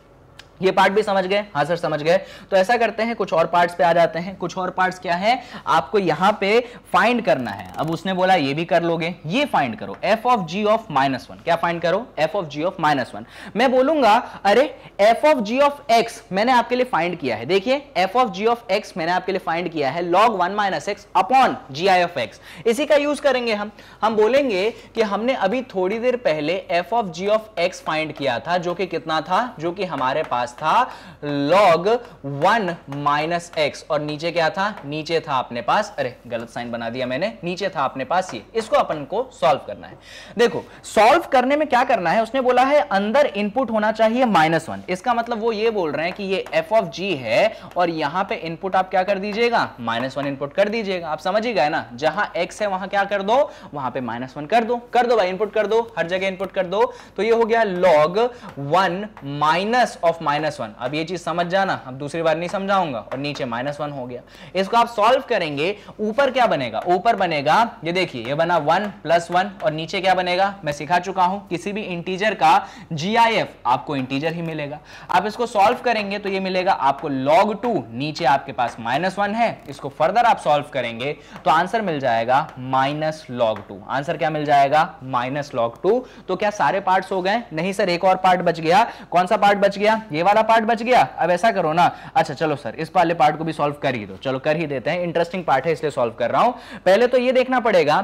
ये पार्ट भी समझ गए हाँ सर समझ गए तो ऐसा करते हैं कुछ और पार्ट्स पे आ जाते हैं कुछ और पार्ट्स क्या है आपको यहाँ पे फाइंड करना है अब उसने बोला ये भी कर लोगे ये फाइंड करो f of g of minus one क्या फाइंड करो f of g of minus one मैं बोलूंगा अरे f of g of x मैंने आपके लिए फाइंड किया है देखिए f of g of x मैंने आपके लिए फाइंड किया है log one minus x upon g i of x इसी का यूज करेंगे हम हम बोलेंगे कि हमने अभी थोड़ी देर पहले f of g of x find किया था जो कि कितना था जो कि हमारे पास पास था log वन माइनस एक्स और नीचे क्या था नीचे था अपने पास अरे गलत साइन बना दिया मैंने नीचे था अपने पास ये इसको अपन को सॉल्व करना है देखो सॉल्व करने में क्या करना है उसने बोला है अंदर इनपुट होना चाहिए माइनस वन इसका मतलब वो ये बोल रहे हैं कि ये एफ ऑफ जी है और यहां पे इनपुट आप क्या कर दीजिएगा माइनस वन इनपुट कर दीजिएगा आप समझ ही गए ना जहां एक्स है वहां क्या कर दो वहां पे माइनस वन कर दो कर दो भाई इनपुट कर दो हर जगह इनपुट कर दो तो ये हो गया log one minus of minus minus one अब ये चीज समझ जाना अब दूसरी बार नहीं समझाऊंगा और नीचे माइनस वन हो गया इसको आप सॉल्व करेंगे ऊपर क्या बनेगा ऊपर बनेगा ये देखिए ये बना वन प्लस वन और नीचे क्या बनेगा मैं सिखा चुका हूं किसी भी इंटीजर का जी आपको इंटीजर ही मिलेगा आप इसको सॉल्व करेंगे तो ये मिलेगा आपको लॉग टू नीचे आपके पास माइनस वन है इसको फर्दर आप सॉल्व करेंगे तो आंसर मिल जाएगा माइनस लॉग टू आंसर क्या मिल जाएगा माइनस लॉग टू तो क्या सारे पार्ट्स हो गए नहीं सर एक और पार्ट बच गया कौन सा पार्ट बच गया ये वाला पार्ट बच गया अब ऐसा करो ना अच्छा चलो सर इस वाले पार्ट को भी सॉल्व कर ही दो चलो कर ही देते हैं इंटरेस्टिंग पार्ट है इसलिए सॉल्व कर रहा हूं पहले तो ये देखना पड़ेगा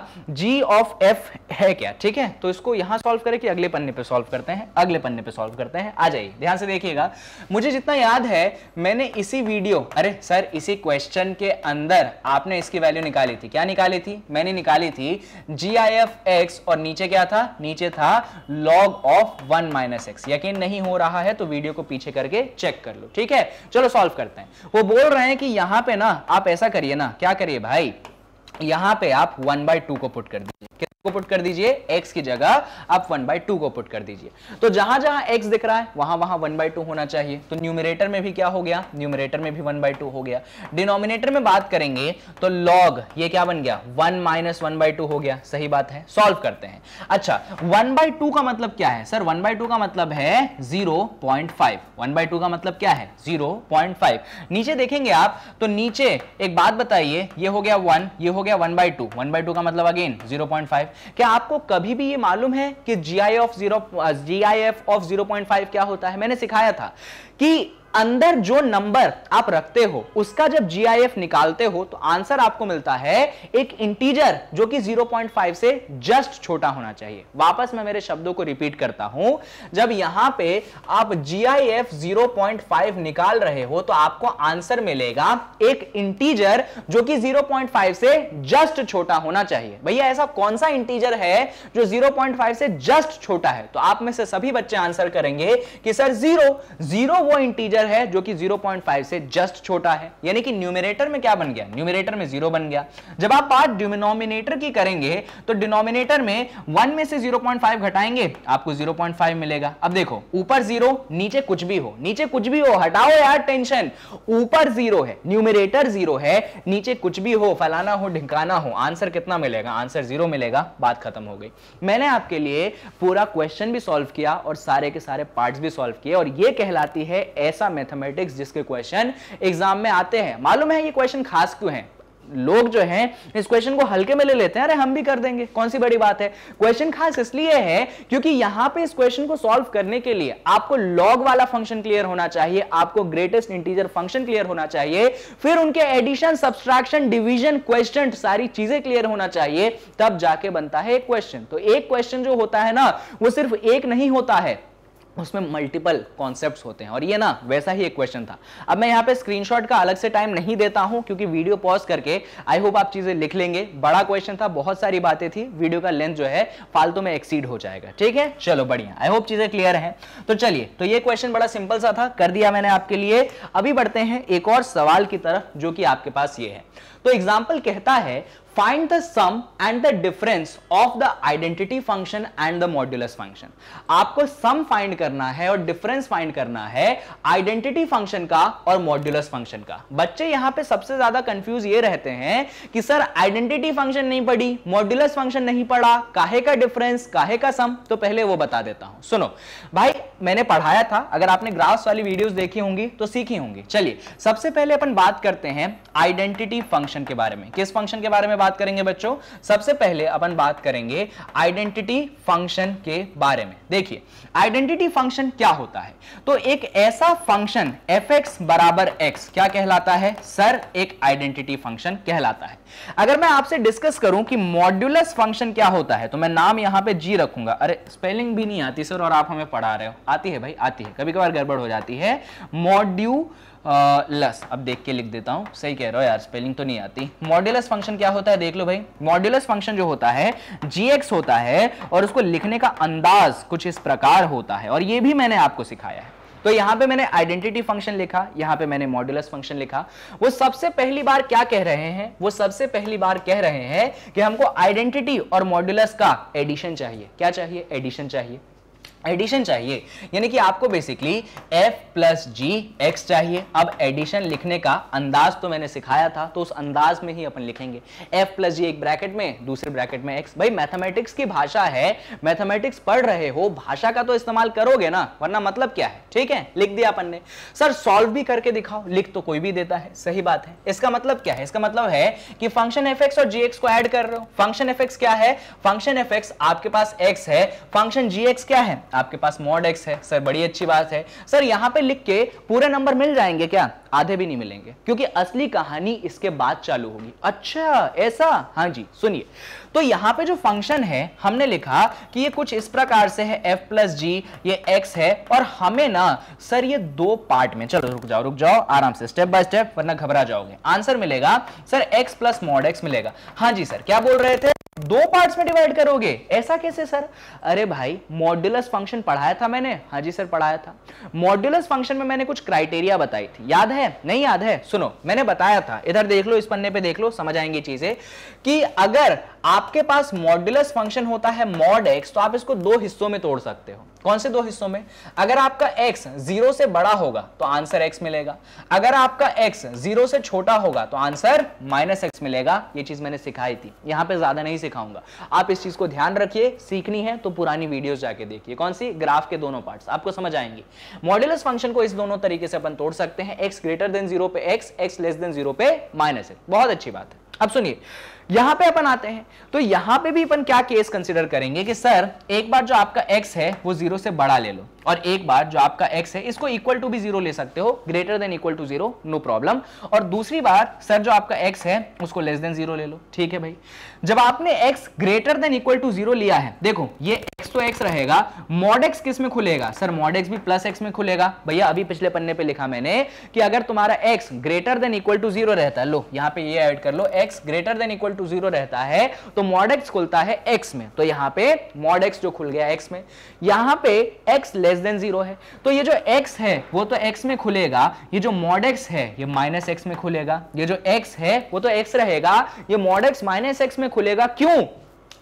जी ऑफ एफ है क्या ठीक है तो इसको यहां सॉल्व करें कि अगले पन्ने पर सॉल्व करते हैं अगले पन्ने पर सॉल्व करते हैं आ जाइए ध्यान से देखिएगा मुझे जितना याद है मैंने इसी वीडियो अरे सर इसी क्वेश्चन के अंदर आपने इसकी वैल्यू निकाली थी क्या निकाली थी मैंने निकाली थी जी आई एफ एक्स और नीचे क्या था नीचे था log of one minus x यकीन नहीं हो रहा है तो वीडियो को पीछे करके चेक कर लो ठीक है चलो सॉल्व करते हैं वो बोल रहे हैं कि यहां पे ना आप ऐसा करिए ना क्या करिए भाई यहां पे आप वन बाय टू को पुट कर दीजिए को पुट कर दीजिए x की जगह आप वन बाई टू को पुट कर दीजिए तो जहां जहां x दिख रहा है वहां वहां वन बाई टू होना चाहिए तो न्यूमिनेटर में भी क्या हो गया न्यूमिनेटर में भी वन बाई टू हो गया डिनोमिनेटर में बात करेंगे तो log ये क्या बन गया one minus one by two हो गया सही बात है सॉल्व करते हैं अच्छा वन बाई टू का मतलब क्या है सर वन बाई टू का मतलब है zero point five one by two का मतलब क्या है जीरो पॉइंट फाइव नीचे देखेंगे आप तो नीचे एक बात बताइए ये हो गया वन ये हो गया one by two one by two का मतलब अगेन जीरो पॉइंट फाइव क्या आपको कभी भी ये मालूम है कि g i of zero g i f of zero point five क्या होता है मैंने सिखाया था कि अंदर जो नंबर आप रखते हो उसका जब जीआईएफ निकालते हो तो आंसर आपको मिलता है एक इंटीजर जो कि 0.5 से जस्ट छोटा होना चाहिए वापस मैं मेरे शब्दों को रिपीट करता हूं जब यहां पे आप जीआईएफ 0.5 निकाल रहे हो तो आपको आंसर मिलेगा एक इंटीजर जो कि 0.5 से जस्ट छोटा होना चाहिए भैया ऐसा कौन सा इंटीजर है जो जीरो से जस्ट छोटा है तो आप में से सभी बच्चे आंसर करेंगे कि सर जीरो जीरो वो इंटीजर न्यूमिनेटर है जो कि 0.5 से जस्ट छोटा है यानी कि न्यूमिनेटर में क्या बन गया न्यूमिनेटर में जीरो बन गया जब आप पार्ट डिनोमिनेटर की करेंगे तो डिनोमिनेटर में वन में से जीरो घटाएंगे आपको जीरो मिलेगा अब देखो ऊपर जीरो नीचे कुछ भी हो नीचे कुछ भी हो हटाओ यार टेंशन ऊपर जीरो है न्यूमिनेटर जीरो है नीचे कुछ भी हो फलाना हो ढिकाना हो आंसर कितना मिलेगा आंसर जीरो मिलेगा बात खत्म हो गई मैंने आपके लिए पूरा क्वेश्चन भी सॉल्व किया और सारे के सारे पार्ट्स भी सॉल्व किए और ये कहलाती है ऐसा मैथमेटिक्स जिसके क्वेश्चन एग्जाम में आते हैं मालूम है ये क्वेश्चन खास क्यों है लोग जो हैं इस क्वेश्चन को हल्के में ले लेते हैं अरे हम भी कर देंगे कौन सी बड़ी बात है क्वेश्चन खास इसलिए है क्योंकि यहां पे इस क्वेश्चन को सॉल्व करने के लिए आपको लॉग वाला फंक्शन क्लियर होना चाहिए आपको ग्रेटेस्ट इंटीजर फंक्शन क्लियर होना चाहिए फिर उनके एडिशन सब्सट्रैक्शन डिवीजन क्वेश्चन सारी चीजें क्लियर होना चाहिए तब जाके बनता है एक क्वेश्चन तो एक क्वेश्चन जो होता है ना वो सिर्फ एक नहीं होता है उसमें मल्टीपल कॉन्सेप्ट्स होते हैं और ये ना वैसा ही एक क्वेश्चन था अब मैं यहाँ पे स्क्रीनशॉट का अलग से टाइम नहीं देता हूँ क्योंकि वीडियो पॉज करके आई होप आप चीज़ें लिख लेंगे बड़ा क्वेश्चन था बहुत सारी बातें थी वीडियो का लेंथ जो है फालतू में एक्सीड हो जाएगा ठीक है चलो बढ़िया आई होप चीज़ें क्लियर है तो चलिए तो ये क्वेश्चन बड़ा सिंपल सा था कर दिया मैंने आपके लिए अभी बढ़ते हैं एक और सवाल की तरफ जो कि आपके पास ये है तो एग्जाम्पल कहता है find the sum and the difference of the identity function and the modulus function आपको सम फाइंड करना है और डिफरेंस फाइंड करना है आइडेंटिटी फंक्शन का और मॉड्यूलस फंक्शन का बच्चे यहां पे सबसे ज्यादा कंफ्यूज ये रहते हैं कि सर आइडेंटिटी फंक्शन नहीं पढ़ी मॉड्यूलस फंक्शन नहीं पढ़ा काहे का डिफरेंस काहे का सम तो पहले वो बता देता हूं सुनो भाई मैंने पढ़ाया था अगर आपने ग्राफ्स वाली वीडियो देखी होंगी तो सीखी होंगी चलिए सबसे पहले अपन बात करते हैं आइडेंटिटी फंक्शन फंक्शन के बारे में किस फंक्शन के बारे में बात करेंगे बच्चों सबसे पहले अपन बात करेंगे आइडेंटिटी फंक्शन के बारे में देखिए आइडेंटिटी फंक्शन क्या होता है तो एक ऐसा फंक्शन एफ एक्स बराबर एक्स क्या कहलाता है सर एक आइडेंटिटी फंक्शन कहलाता है अगर मैं आपसे डिस्कस करूं कि मॉड्यूलस फंक्शन क्या होता है तो मैं नाम यहां पे जी रखूंगा अरे स्पेलिंग भी नहीं आती सर और आप हमें पढ़ा रहे हो आती है भाई आती है कभी कभार गड़बड़ हो जाती है मॉड्यू लस अब देख के लिख देता हूँ सही कह रहा हो यार स्पेलिंग तो नहीं आती मॉड्यूलस फंक्शन क्या होता है देख लो भाई मॉड्यूलस फंक्शन जो होता है जी होता है और उसको लिखने का अंदाज कुछ इस प्रकार होता है और ये भी मैंने आपको सिखाया है तो यहाँ पे मैंने आइडेंटिटी फंक्शन लिखा यहाँ पे मैंने मॉड्यूलस फंक्शन लिखा वो सबसे पहली बार क्या कह रहे हैं वो सबसे पहली बार कह रहे हैं कि हमको आइडेंटिटी और मॉड्यूलस का एडिशन चाहिए क्या चाहिए एडिशन चाहिए एडिशन चाहिए यानी कि आपको basically f plus g x चाहिए अब एडिशन लिखने का अंदाज तो मैंने सिखाया था तो उस अंदाज में ही अपन लिखेंगे f प्लस जी एक ब्रैकेट में दूसरे ब्रैकेट में x भाई मैथमेटिक्स की भाषा है मैथमेटिक्स पढ़ रहे हो भाषा का तो इस्तेमाल करोगे ना वरना मतलब क्या है ठीक है लिख दिया अपन ने सर सॉल्व भी करके दिखाओ लिख तो कोई भी देता है सही बात है इसका मतलब क्या है इसका मतलब है कि फंक्शन एफ और जी को एड कर रहे हो फंक्शन एफ क्या है फंक्शन एफ आपके पास एक्स है फंक्शन जी क्या है आपके पास मॉड एक्स है सर बड़ी अच्छी बात है सर यहाँ पे लिख के पूरे नंबर मिल जाएंगे क्या आधे भी नहीं मिलेंगे क्योंकि असली कहानी इसके बाद चालू होगी अच्छा ऐसा हाँ जी सुनिए तो यहाँ पे जो फंक्शन है हमने लिखा कि ये कुछ इस प्रकार से है एफ प्लस जी ये एक्स है और हमें ना सर ये दो पार्ट में चलो रुक जाओ रुक जाओ आराम से स्टेप बाय स्टेप वरना घबरा जाओगे आंसर मिलेगा sir x plus mod x मिलेगा हाँ जी सर क्या बोल रहे थे दो पार्ट्स में डिवाइड करोगे ऐसा कैसे सर अरे भाई मॉड्यूलस फंक्शन पढ़ाया था मैंने हाँ जी सर पढ़ाया था मॉड्यूलस फंक्शन में मैंने कुछ क्राइटेरिया बताई थी याद है नहीं याद है सुनो मैंने बताया था इधर देख लो इस पन्ने पे देख लो समझ आएंगी चीजें कि अगर आपके पास मॉड्यूलस फंक्शन होता है मॉड एक्स तो आप इसको दो हिस्सों में तोड़ सकते हो कौन से दो हिस्सों में अगर आपका x जीरो से बड़ा होगा तो आंसर x मिलेगा अगर आपका x जीरो से छोटा होगा तो आंसर माइनस एक्स मिलेगा ये चीज मैंने सिखाई थी यहां पे ज्यादा नहीं सिखाऊंगा आप इस चीज को ध्यान रखिए सीखनी है तो पुरानी वीडियोस जाके देखिए कौन सी ग्राफ के दोनों पार्ट्स आपको समझ आएंगे मॉड्यूलस फंक्शन को इस दोनों तरीके से अपन तोड़ सकते हैं एक्स ग्रेटर देन जीरो पे x x less than zero पे माइनस बहुत अच्छी बात है अब सुनिए यहां पे अपन आते हैं तो यहां पे भी अपन क्या केस कंसिडर करेंगे कि सर एक बार जो आपका एक्स है वो जीरो से बड़ा ले लो और एक बार जो आपका एक्स है इसको इक्वल टू भी जीरो ले सकते हो greater than equal to zero no problem और दूसरी बार सर जो आपका एक्स है उसको लेस देन जीरो ले लो ठीक है भाई जब आपने x greater than equal to zero लिया है देखो ये एक्स तो एक्स रहेगा मॉड एक्स किस में खुलेगा सर मॉड एक्स भी प्लस एक्स में खुलेगा भैया अभी पिछले पन्ने पर लिखा मैंने कि अगर तुम्हारा x greater than equal to zero रहता है लो यहाँ पे ये एड कर लो x greater than equal equal to zero रहता है तो मॉड एक्स खुलता है एक्स में तो यहाँ पे मॉड एक्स जो खुल गया एक्स में यहाँ पे एक्स लेस देन जीरो है तो ये जो एक्स है वो तो एक्स में खुलेगा ये जो मॉड एक्स है ये माइनस एक्स में खुलेगा ये जो एक्स है वो तो एक्स रहेगा ये मॉड एक्स माइनस एक्स में खुलेगा क्यों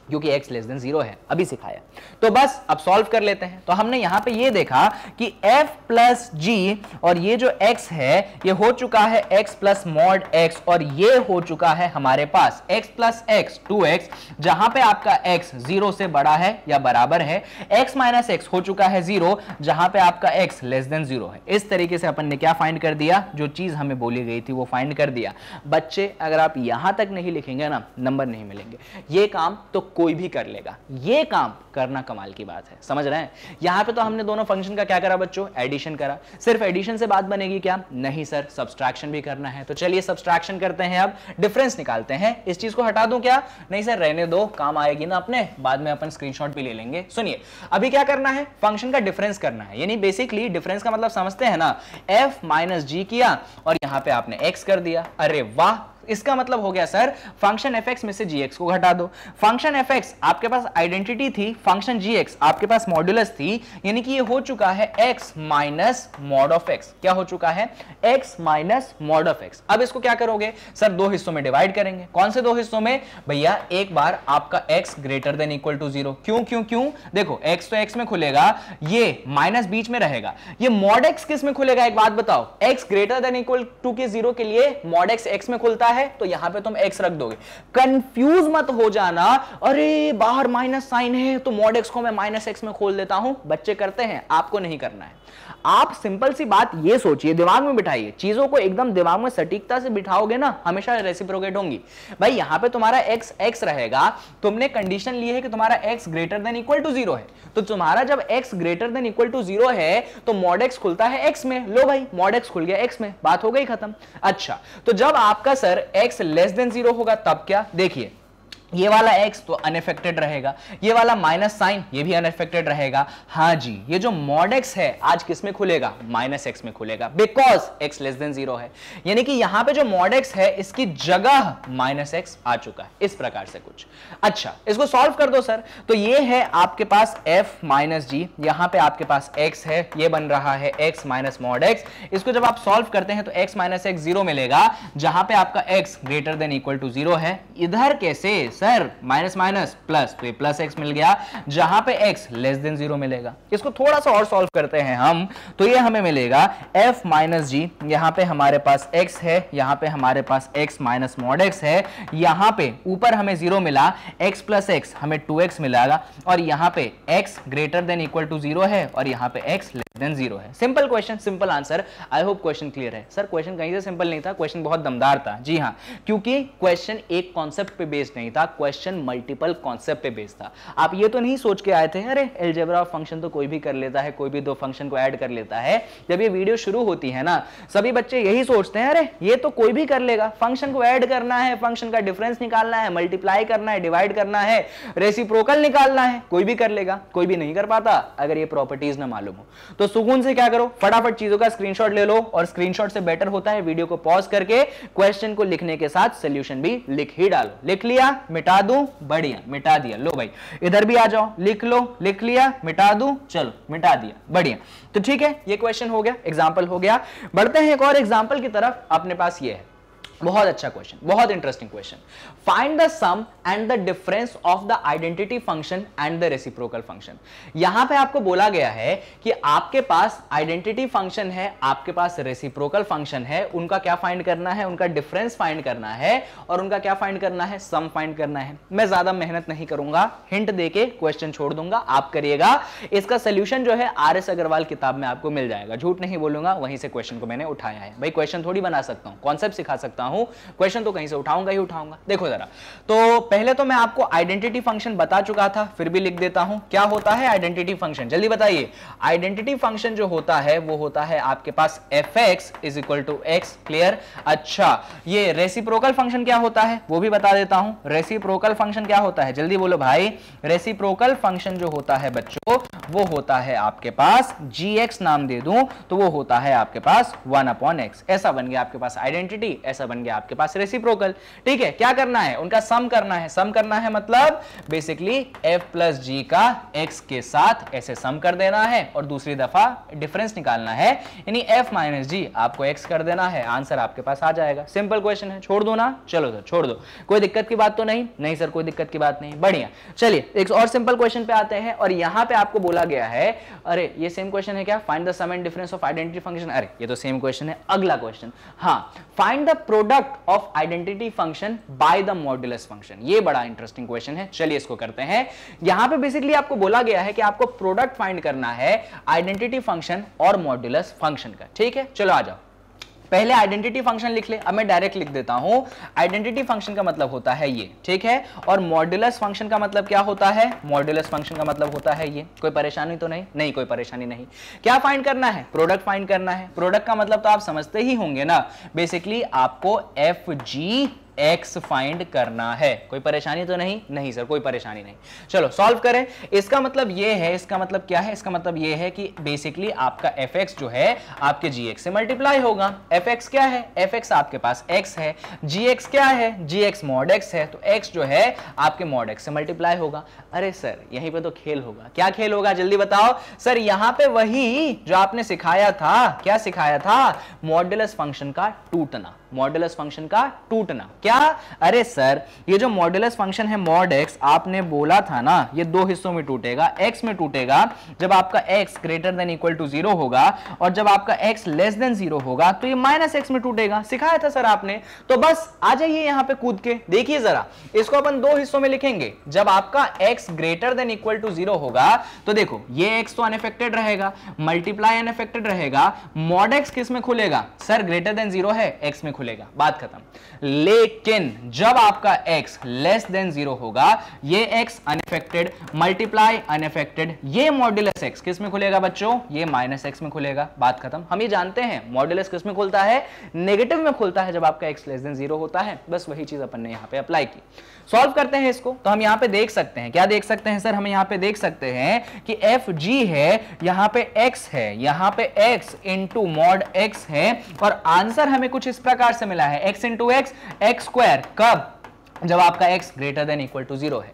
क्योंकि x लेस देन जीरो है अभी सिखाया तो बस अब सॉल्व कर लेते हैं तो हमने यहां पे ये देखा कि f प्लस जी और ये जो x है ये हो चुका है x प्लस मॉड x और ये हो चुका है हमारे पास x plus x two x जहां पे आपका x जीरो से बड़ा है या बराबर है x माइनस एक्स हो चुका है जीरो जहां पे आपका x लेस देन जीरो है इस तरीके से अपन ने क्या फाइंड कर दिया जो चीज हमें बोली गई थी वो फाइंड कर दिया बच्चे अगर आप यहां तक नहीं लिखेंगे ना नंबर नहीं मिलेंगे ये काम तो कोई भी कर लेगा ये काम करना कमाल की बात है समझ रहे हैं यहां पे तो हमने दोनों फंक्शन का क्या करा बच्चों एडिशन करा सिर्फ एडिशन से बात बनेगी क्या नहीं सर सब्सट्रैक्शन भी करना है तो चलिए सब्सट्रैक्शन करते हैं अब डिफरेंस निकालते हैं इस चीज को हटा दू क्या नहीं सर रहने दो काम आएगी ना अपने बाद में अपन स्क्रीन भी ले लेंगे सुनिए अभी क्या करना है फंक्शन का डिफरेंस करना है यानी बेसिकली डिफरेंस का मतलब समझते हैं ना एफ माइनस किया और यहां पर आपने एक्स कर दिया अरे वाह इसका मतलब हो गया सर फंक्शन एफ में से जीएक्स को घटा दो फंक्शन एफ आपके पास आइडेंटिटी थी फंक्शन जी आपके पास मॉड्यूलस थी यानी कि ये हो चुका है x minus mod of x क्या हो चुका है x minus mod of x अब इसको क्या करोगे सर दो हिस्सों में डिवाइड करेंगे कौन से दो हिस्सों में भैया एक बार आपका x greater than equal to zero क्यों क्यों क्यों देखो एक्स तो एक्स में खुलेगा ये माइनस बीच में रहेगा ये मॉड एक्स किस में खुलेगा एक बात बताओ x greater than equal to के जीरो के लिए मॉड एक्स एक्स में खुलता है है तो यहां पे तुम एक्स रख दोगे कंफ्यूज मत हो जाना अरे बाहर माइनस साइन है तो मॉड एक्स को मैं माइनस एक्स में खोल देता हूं बच्चे करते हैं आपको नहीं करना है आप सिंपल सी बात ये सोचिए दिमाग में बिठाइए चीजों को एकदम दिमाग में सटीकता से बिठाओगे ना हमेशा रेसिप्रोकेट होंगी भाई यहां पे तुम्हारा एक्स एक्स रहेगा तुमने कंडीशन ली है कि तुम्हारा x greater than equal to zero है तो तुम्हारा जब x greater than equal to zero है तो मॉड एक्स खुलता है एक्स में लो भाई मॉड एक्स खुल गया एक्स में बात हो गई खत्म अच्छा तो जब आपका sir x less than zero होगा तब क्या देखिए ये वाला x तो अनफेक्टेड रहेगा ये वाला माइनस साइन ये भी अनफेक्टेड रहेगा हाँ जी ये जो मॉड x है आज किस में खुलेगा माइनस एक्स में खुलेगा because x less than zero है यानी कि यहाँ पे जो मॉड x है इसकी जगह माइनस एक्स आ चुका है इस प्रकार से कुछ अच्छा इसको सॉल्व कर दो सर तो ये है आपके पास f माइनस जी यहाँ पे आपके पास x है ये बन रहा है x माइनस मॉड एक्स इसको जब आप सॉल्व करते हैं तो एक्स माइनस एक्स जीरो मिलेगा जहां पे आपका x greater than equal to zero है इधर कैसे सर माइनस माइनस प्लस तो ये प्लस एक्स मिल गया जहां पे एक्स लेस देन जीरो मिलेगा इसको थोड़ा सा और सॉल्व करते हैं हम तो ये हमें मिलेगा एफ माइनस जी यहाँ पे हमारे पास एक्स है यहाँ पे हमारे पास एक्स माइनस मॉड एक्स है यहाँ पे ऊपर हमें जीरो मिला एक्स प्लस एक्स हमें टू एक्स मिलेगा और यहाँ पे x greater than equal to zero है और यहाँ पे एक्स लेस देन जीरो है simple question simple answer I hope question clear है सर क्वेश्चन कहीं से सिंपल नहीं था क्वेश्चन बहुत दमदार था जी हाँ क्योंकि क्वेश्चन एक कॉन्सेप्ट पे बेस्ड नहीं था क्वेश्चन मल्टीपल कॉन्सेप्ट पे बेस्ड था आप ये तो नहीं सोच के आए थे अरे एलजेब्रा फंक्शन तो कोई भी कर लेता है कोई भी दो फंक्शन को ऐड कर लेता है जब ये वीडियो शुरू होती है ना सभी बच्चे यही सोचते हैं अरे ये तो कोई भी कर लेगा फंक्शन को ऐड करना है फंक्शन का डिफरेंस निकालना है मल्टीप्लाई करना है डिवाइड करना है रेसिप्रोकल निकालना है कोई भी कर लेगा कोई भी नहीं कर पाता अगर ये प्रॉपर्टीज ना मालूम हो तो सुकून से क्या करो फटाफट चीजों का स्क्रीनशॉट ले लो और स्क्रीनशॉट से बेटर होता है वीडियो को पॉज करके क्वेश्चन को लिखने के साथ सोल्यूशन भी लिख ही डालो लिख लिया मिट मिटा दू बढ़िया मिटा दिया लो भाई इधर भी आ जाओ लिख लो लिख लिया मिटा दू चलो मिटा दिया बढ़िया तो ठीक है ये क्वेश्चन हो गया एग्जाम्पल हो गया बढ़ते हैं एक और एग्जाम्पल की तरफ अपने पास ये है बहुत अच्छा क्वेश्चन बहुत interesting question find the sum and the difference of the identity function and the reciprocal function यहां पे आपको बोला गया है कि आपके पास आइडेंटिटी फंक्शन है आपके पास रेसिप्रोकल फंक्शन है उनका क्या फाइंड करना है उनका डिफरेंस फाइंड करना है और उनका क्या फाइंड करना है सम फाइंड करना है मैं ज्यादा मेहनत नहीं करूंगा हिंट देके क्वेश्चन छोड़ दूंगा आप करिएगा इसका सोल्यूशन जो है आर एस अग्रवाल किताब में आपको मिल जाएगा झूठ नहीं बोलूंगा वहीं से क्वेश्चन को मैंने उठाया है भाई क्वेश्चन थोड़ी बना सकता हूँ कॉन्सेप्ट सिखा सकता हूँ हूं क्वेश्चन तो कहीं से उठाऊंगा ही उठाऊंगा देखो जरा तो पहले तो मैं आपको आइडेंटिटी फंक्शन बता चुका था फिर भी लिख देता हूं क्या होता है आइडेंटिटी फंक्शन जल्दी बताइए आइडेंटिटी फंक्शन जो होता है वो होता है आपके पास f x is equal to x clear अच्छा ये रेसिप्रोकल फंक्शन क्या होता है वो भी बता देता हूं रेसिप्रोकल फंक्शन क्या होता है जल्दी बोलो भाई रेसिप्रोकल फंक्शन जो होता है बच्चों वो होता है आपके पास जी एक्स नाम दे दूं तो वो होता है आपके पास वन अपॉन एक्स ऐसा बन गया आपके पास आइडेंटिटी ऐसा बन बन गया आपके पास रेसिप्रोकल ठीक है क्या करना है उनका सम करना है सम करना है मतलब बेसिकली एफ प्लस जी का एक्स के साथ ऐसे सम कर देना है और दूसरी दफा डिफरेंस निकालना है यानी एफ माइनस जी आपको एक्स कर देना है आंसर आपके पास आ जाएगा सिंपल क्वेश्चन है छोड़ दो ना चलो सर तो छोड़ दो कोई दिक्कत की बात तो नहीं नहीं सर कोई दिक्कत की बात नहीं बढ़िया चलिए एक और सिंपल क्वेश्चन पे आते हैं और यहां पे आपको बोला गया है अरे ये सेम क्वेश्चन है क्या find the sum and difference of identity function अरे ये तो सेम क्वेश्चन है अगला क्वेश्चन हाँ find the pro product of identity function by the modulus function ये बड़ा इंटरेस्टिंग क्वेश्चन है चलिए इसको करते हैं यहां पे बेसिकली आपको बोला गया है कि आपको प्रोडक्ट फाइंड करना है आइडेंटिटी फंक्शन और मॉड्यूलस फंक्शन का ठीक है चलो आ जाओ पहले आइडेंटिटी फंक्शन लिख ले अब मैं डायरेक्ट लिख देता हूं आइडेंटिटी फंक्शन का मतलब होता है ये ठीक है और मॉड्यूलस फंक्शन का मतलब क्या होता है मॉड्यूलस फंक्शन का मतलब होता है ये कोई परेशानी तो नहीं नहीं कोई परेशानी नहीं क्या फाइंड करना है प्रोडक्ट फाइंड करना है प्रोडक्ट का मतलब तो आप समझते ही होंगे ना बेसिकली आपको एफ जी एक्स फाइंड करना है कोई परेशानी तो नहीं नहीं सर कोई परेशानी नहीं चलो सॉल्व करें इसका मतलब ये है इसका मतलब क्या है इसका मतलब ये है कि बेसिकली आपका एफ एक्स जो है आपके जी एक्स से मल्टीप्लाई होगा एफ एक्स क्या है एफ एक्स आपके पास एक्स है जी एक्स क्या है जी एक्स मॉड एक्स है तो एक्स जो है आपके मॉड एक्स से मल्टीप्लाई होगा अरे सर यहीं पर तो खेल होगा क्या खेल होगा जल्दी बताओ सर यहां पर वही जो आपने सिखाया था क्या सिखाया था मॉडल फंक्शन का टूटना मॉडुलस फंक्शन का टूटना क्या अरे सर ये जो मॉडुलस फंक्शन है मॉड एक्स आपने बोला था ना ये दो हिस्सों में टूटेगा एक्स में टूटेगा जब आपका x greater than equal to zero होगा और जब आपका एक्स लेस देन जीरो होगा तो ये माइनस एक्स में टूटेगा सिखाया था सर आपने तो बस आ जाइए यहाँ पे कूद के देखिए जरा इसको अपन दो हिस्सों में लिखेंगे जब आपका x greater than equal to zero होगा तो देखो ये एक्स तो अनफेक्टेड रहेगा मल्टीप्लाई अनफेक्टेड रहेगा मॉड एक्स किस में खुलेगा सर ग्रेटर देन जीरो है एक्स में खुलेगा खुलेगा बात खत्म लेकिन जब आपका x लेस देन जीरो होगा ये x अनफेक्टेड मल्टीप्लाई अनफेक्टेड ये मॉड्यूलस x किस में खुलेगा बच्चों ये माइनस एक्स में खुलेगा बात खत्म हम ये जानते हैं मॉड्यूलस किस में खुलता है नेगेटिव में खुलता है जब आपका x लेस देन जीरो होता है बस वही चीज अपन ने यहाँ पे अप्लाई की सॉल्व करते हैं इसको तो हम यहाँ पे देख सकते हैं क्या देख सकते हैं सर हम यहाँ पे देख सकते हैं कि एफ जी है यहाँ पे एक्स है यहाँ पे एक्स इंटू मॉड एक्स है और आंसर हमें कुछ इस प्रकार से मिला है x into x x square कब जब आपका x greater than equal to zero है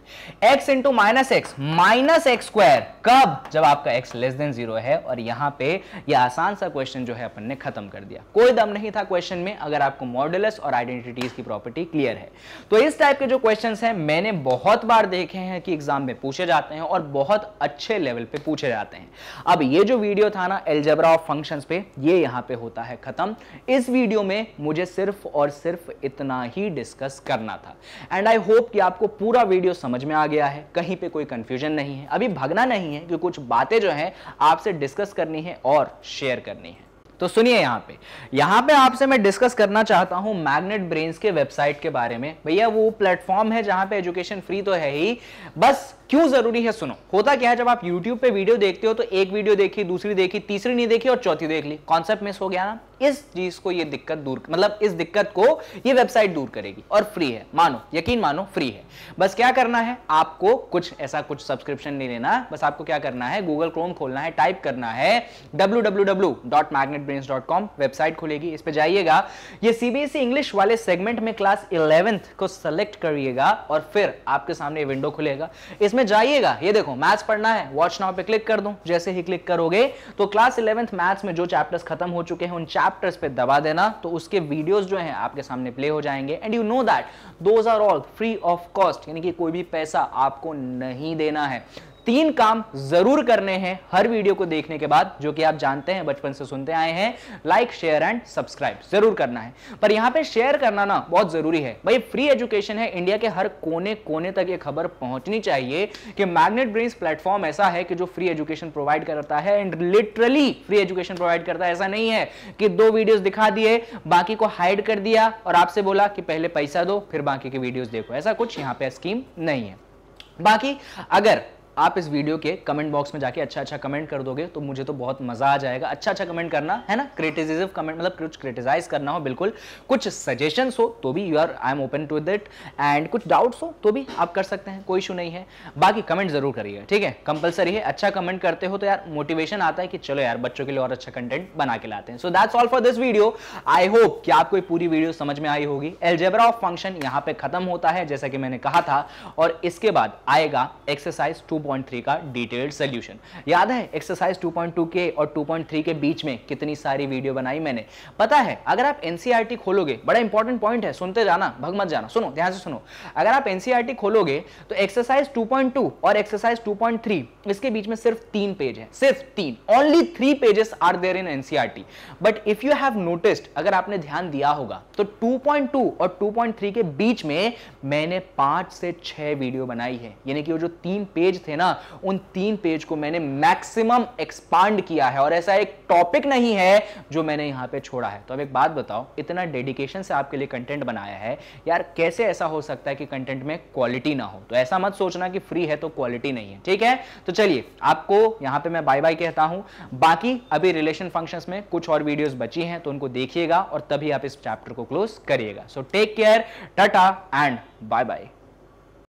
x into minus x minus x square कब जब आपका x लेस देन जीरो है और यहाँ पे ये आसान सा क्वेश्चन जो है अपन ने खत्म कर दिया कोई दम नहीं था क्वेश्चन में अगर आपको मॉडुलस और आइडेंटिटीज की प्रॉपर्टी क्लियर है तो इस टाइप के जो क्वेश्चन है मैंने बहुत बार देखे हैं कि एग्जाम में पूछे जाते हैं और बहुत अच्छे लेवल पे पूछे जाते हैं अब ये जो वीडियो था ना एल्जबरा ऑफ फंक्शन पे ये यहाँ पे होता है खत्म इस वीडियो में मुझे सिर्फ और सिर्फ इतना ही डिस्कस करना था एंड आई होप कि आपको पूरा वीडियो समझ में आ गया है कहीं पे कोई कंफ्यूजन नहीं है अभी भगना नहीं है कि कुछ बातें जो हैं आपसे डिस्कस करनी है और शेयर करनी है तो सुनिए यहां पे यहां पे आपसे मैं डिस्कस करना चाहता हूं मैग्नेट ब्रेन्स के वेबसाइट के बारे में भैया वो प्लेटफॉर्म है जहां पे एजुकेशन फ्री तो है ही बस क्यों जरूरी है सुनो होता क्या है जब आप YouTube पे वीडियो देखते हो तो एक वीडियो देखी दूसरी देखी तीसरी नहीं देखी और चौथी देख ली कॉन्सेप्ट मिस हो गया ना इस चीज को ये दिक्कत दूर मतलब इस दिक्कत को ये वेबसाइट दूर करेगी और फ्री है मानो यकीन मानो फ्री है बस क्या करना है आपको कुछ ऐसा कुछ सब्सक्रिप्शन नहीं लेना बस आपको क्या करना है गूगल क्रोम खोलना है टाइप करना है डब्ल्यू वेबसाइट खुलेगी इस पर जाइएगा ये सीबीएसई इंग्लिश e वाले सेगमेंट में क्लास इलेवेंथ को सेलेक्ट करिएगा और फिर आपके सामने विंडो खुलेगा इसमें में जाइएगा ये देखो मैथ्स पढ़ना है वॉच नाउ पे क्लिक कर दूं जैसे ही क्लिक करोगे तो क्लास इलेवेंथ मैथ्स में जो चैप्टर्स खत्म हो चुके हैं उन चैप्टर्स पे दबा देना तो उसके वीडियोस जो हैं आपके सामने प्ले हो जाएंगे and you know that those are all free of cost यानी कि कोई भी पैसा आपको नहीं देना है तीन काम जरूर करने हैं हर वीडियो को देखने के बाद जो कि आप जानते हैं बचपन से सुनते आए हैं लाइक शेयर एंड सब्सक्राइब जरूर करना है पर यहां पे शेयर करना ना बहुत जरूरी है भाई फ्री एजुकेशन है इंडिया के हर कोने कोने तक ये खबर पहुंचनी चाहिए कि मैग्नेट ब्रेन प्लेटफॉर्म ऐसा है कि जो फ्री एजुकेशन प्रोवाइड करता है and literally free education provide करता है ऐसा नहीं है कि दो वीडियोस दिखा दिए बाकी को हाइड कर दिया और आपसे बोला कि पहले पैसा दो फिर बाकी के वीडियोस देखो ऐसा कुछ यहां पे स्कीम नहीं है बाकी अगर आप इस वीडियो के कमेंट बॉक्स में जाके अच्छा अच्छा कमेंट कर दोगे तो मुझे तो बहुत मजा आ जाएगा अच्छा अच्छा कमेंट करना है ना क्रिटिसिज्म कमेंट मतलब कुछ क्रिटिसाइज करना हो बिल्कुल कुछ सजेशन हो तो भी you are I am open to that and कुछ डाउट्स हो तो भी आप कर सकते हैं कोई इशू नहीं है बाकी कमेंट जरूर करिएगा ठीक है कंपलसरी है अच्छा कमेंट करते हो तो यार मोटिवेशन आता है कि चलो यार बच्चों के लिए और अच्छा कंटेंट बना के लाते हैं so that's all for this video I hope कि आपको पूरी वीडियो समझ में आई होगी एलजेबरा ऑफ फंक्शन यहां पे खत्म होता है जैसा कि मैंने कहा था और इसके बाद आएगा एक्सरसाइज टू 2.3 का डिटेल्ड सोल्यूशन याद है एक्सरसाइज 2.2 के और 2.3 के बीच में कितनी सारी वीडियो बनाई मैंने पता है अगर आप एनसीआरटी e खोलोगे बड़ा इंपॉर्टेंट पॉइंट है सुनते जाना भग मत जाना सुनो ध्यान से सुनो अगर आप एनसीआरटी e खोलोगे तो एक्सरसाइज 2.2 और एक्सरसाइज 2.3 इसके बीच में सिर्फ तीन पेज है सिर्फ तीन only three pages are there in NCERT but if you have noticed अगर आपने ध्यान दिया होगा तो टू और टू के बीच में मैंने पाँच से छः वीडियो बनाई है यानी कि वो जो तीन पेज थे ना उन तीन पेज को मैंने मैक्सिमम एक्सपांड किया है और ऐसा एक टॉपिक नहीं है जो मैंने यहाँ पे छोड़ा है तो अब एक बात बताओ इतना डेडिकेशन से आपके लिए कंटेंट बनाया है यार कैसे ऐसा हो सकता है कि कंटेंट में क्वालिटी ना हो तो ऐसा मत सोचना कि फ्री है तो क्वालिटी नहीं है ठीक है तो चलिए आपको यहाँ पर मैं बाय बाय कहता हूँ बाकी अभी रिलेशन फंक्शंस में कुछ और वीडियोस बची हैं तो उनको देखिएगा और तभी आप इस चैप्टर को क्लोज करिएगा so take care tata and Bye bye.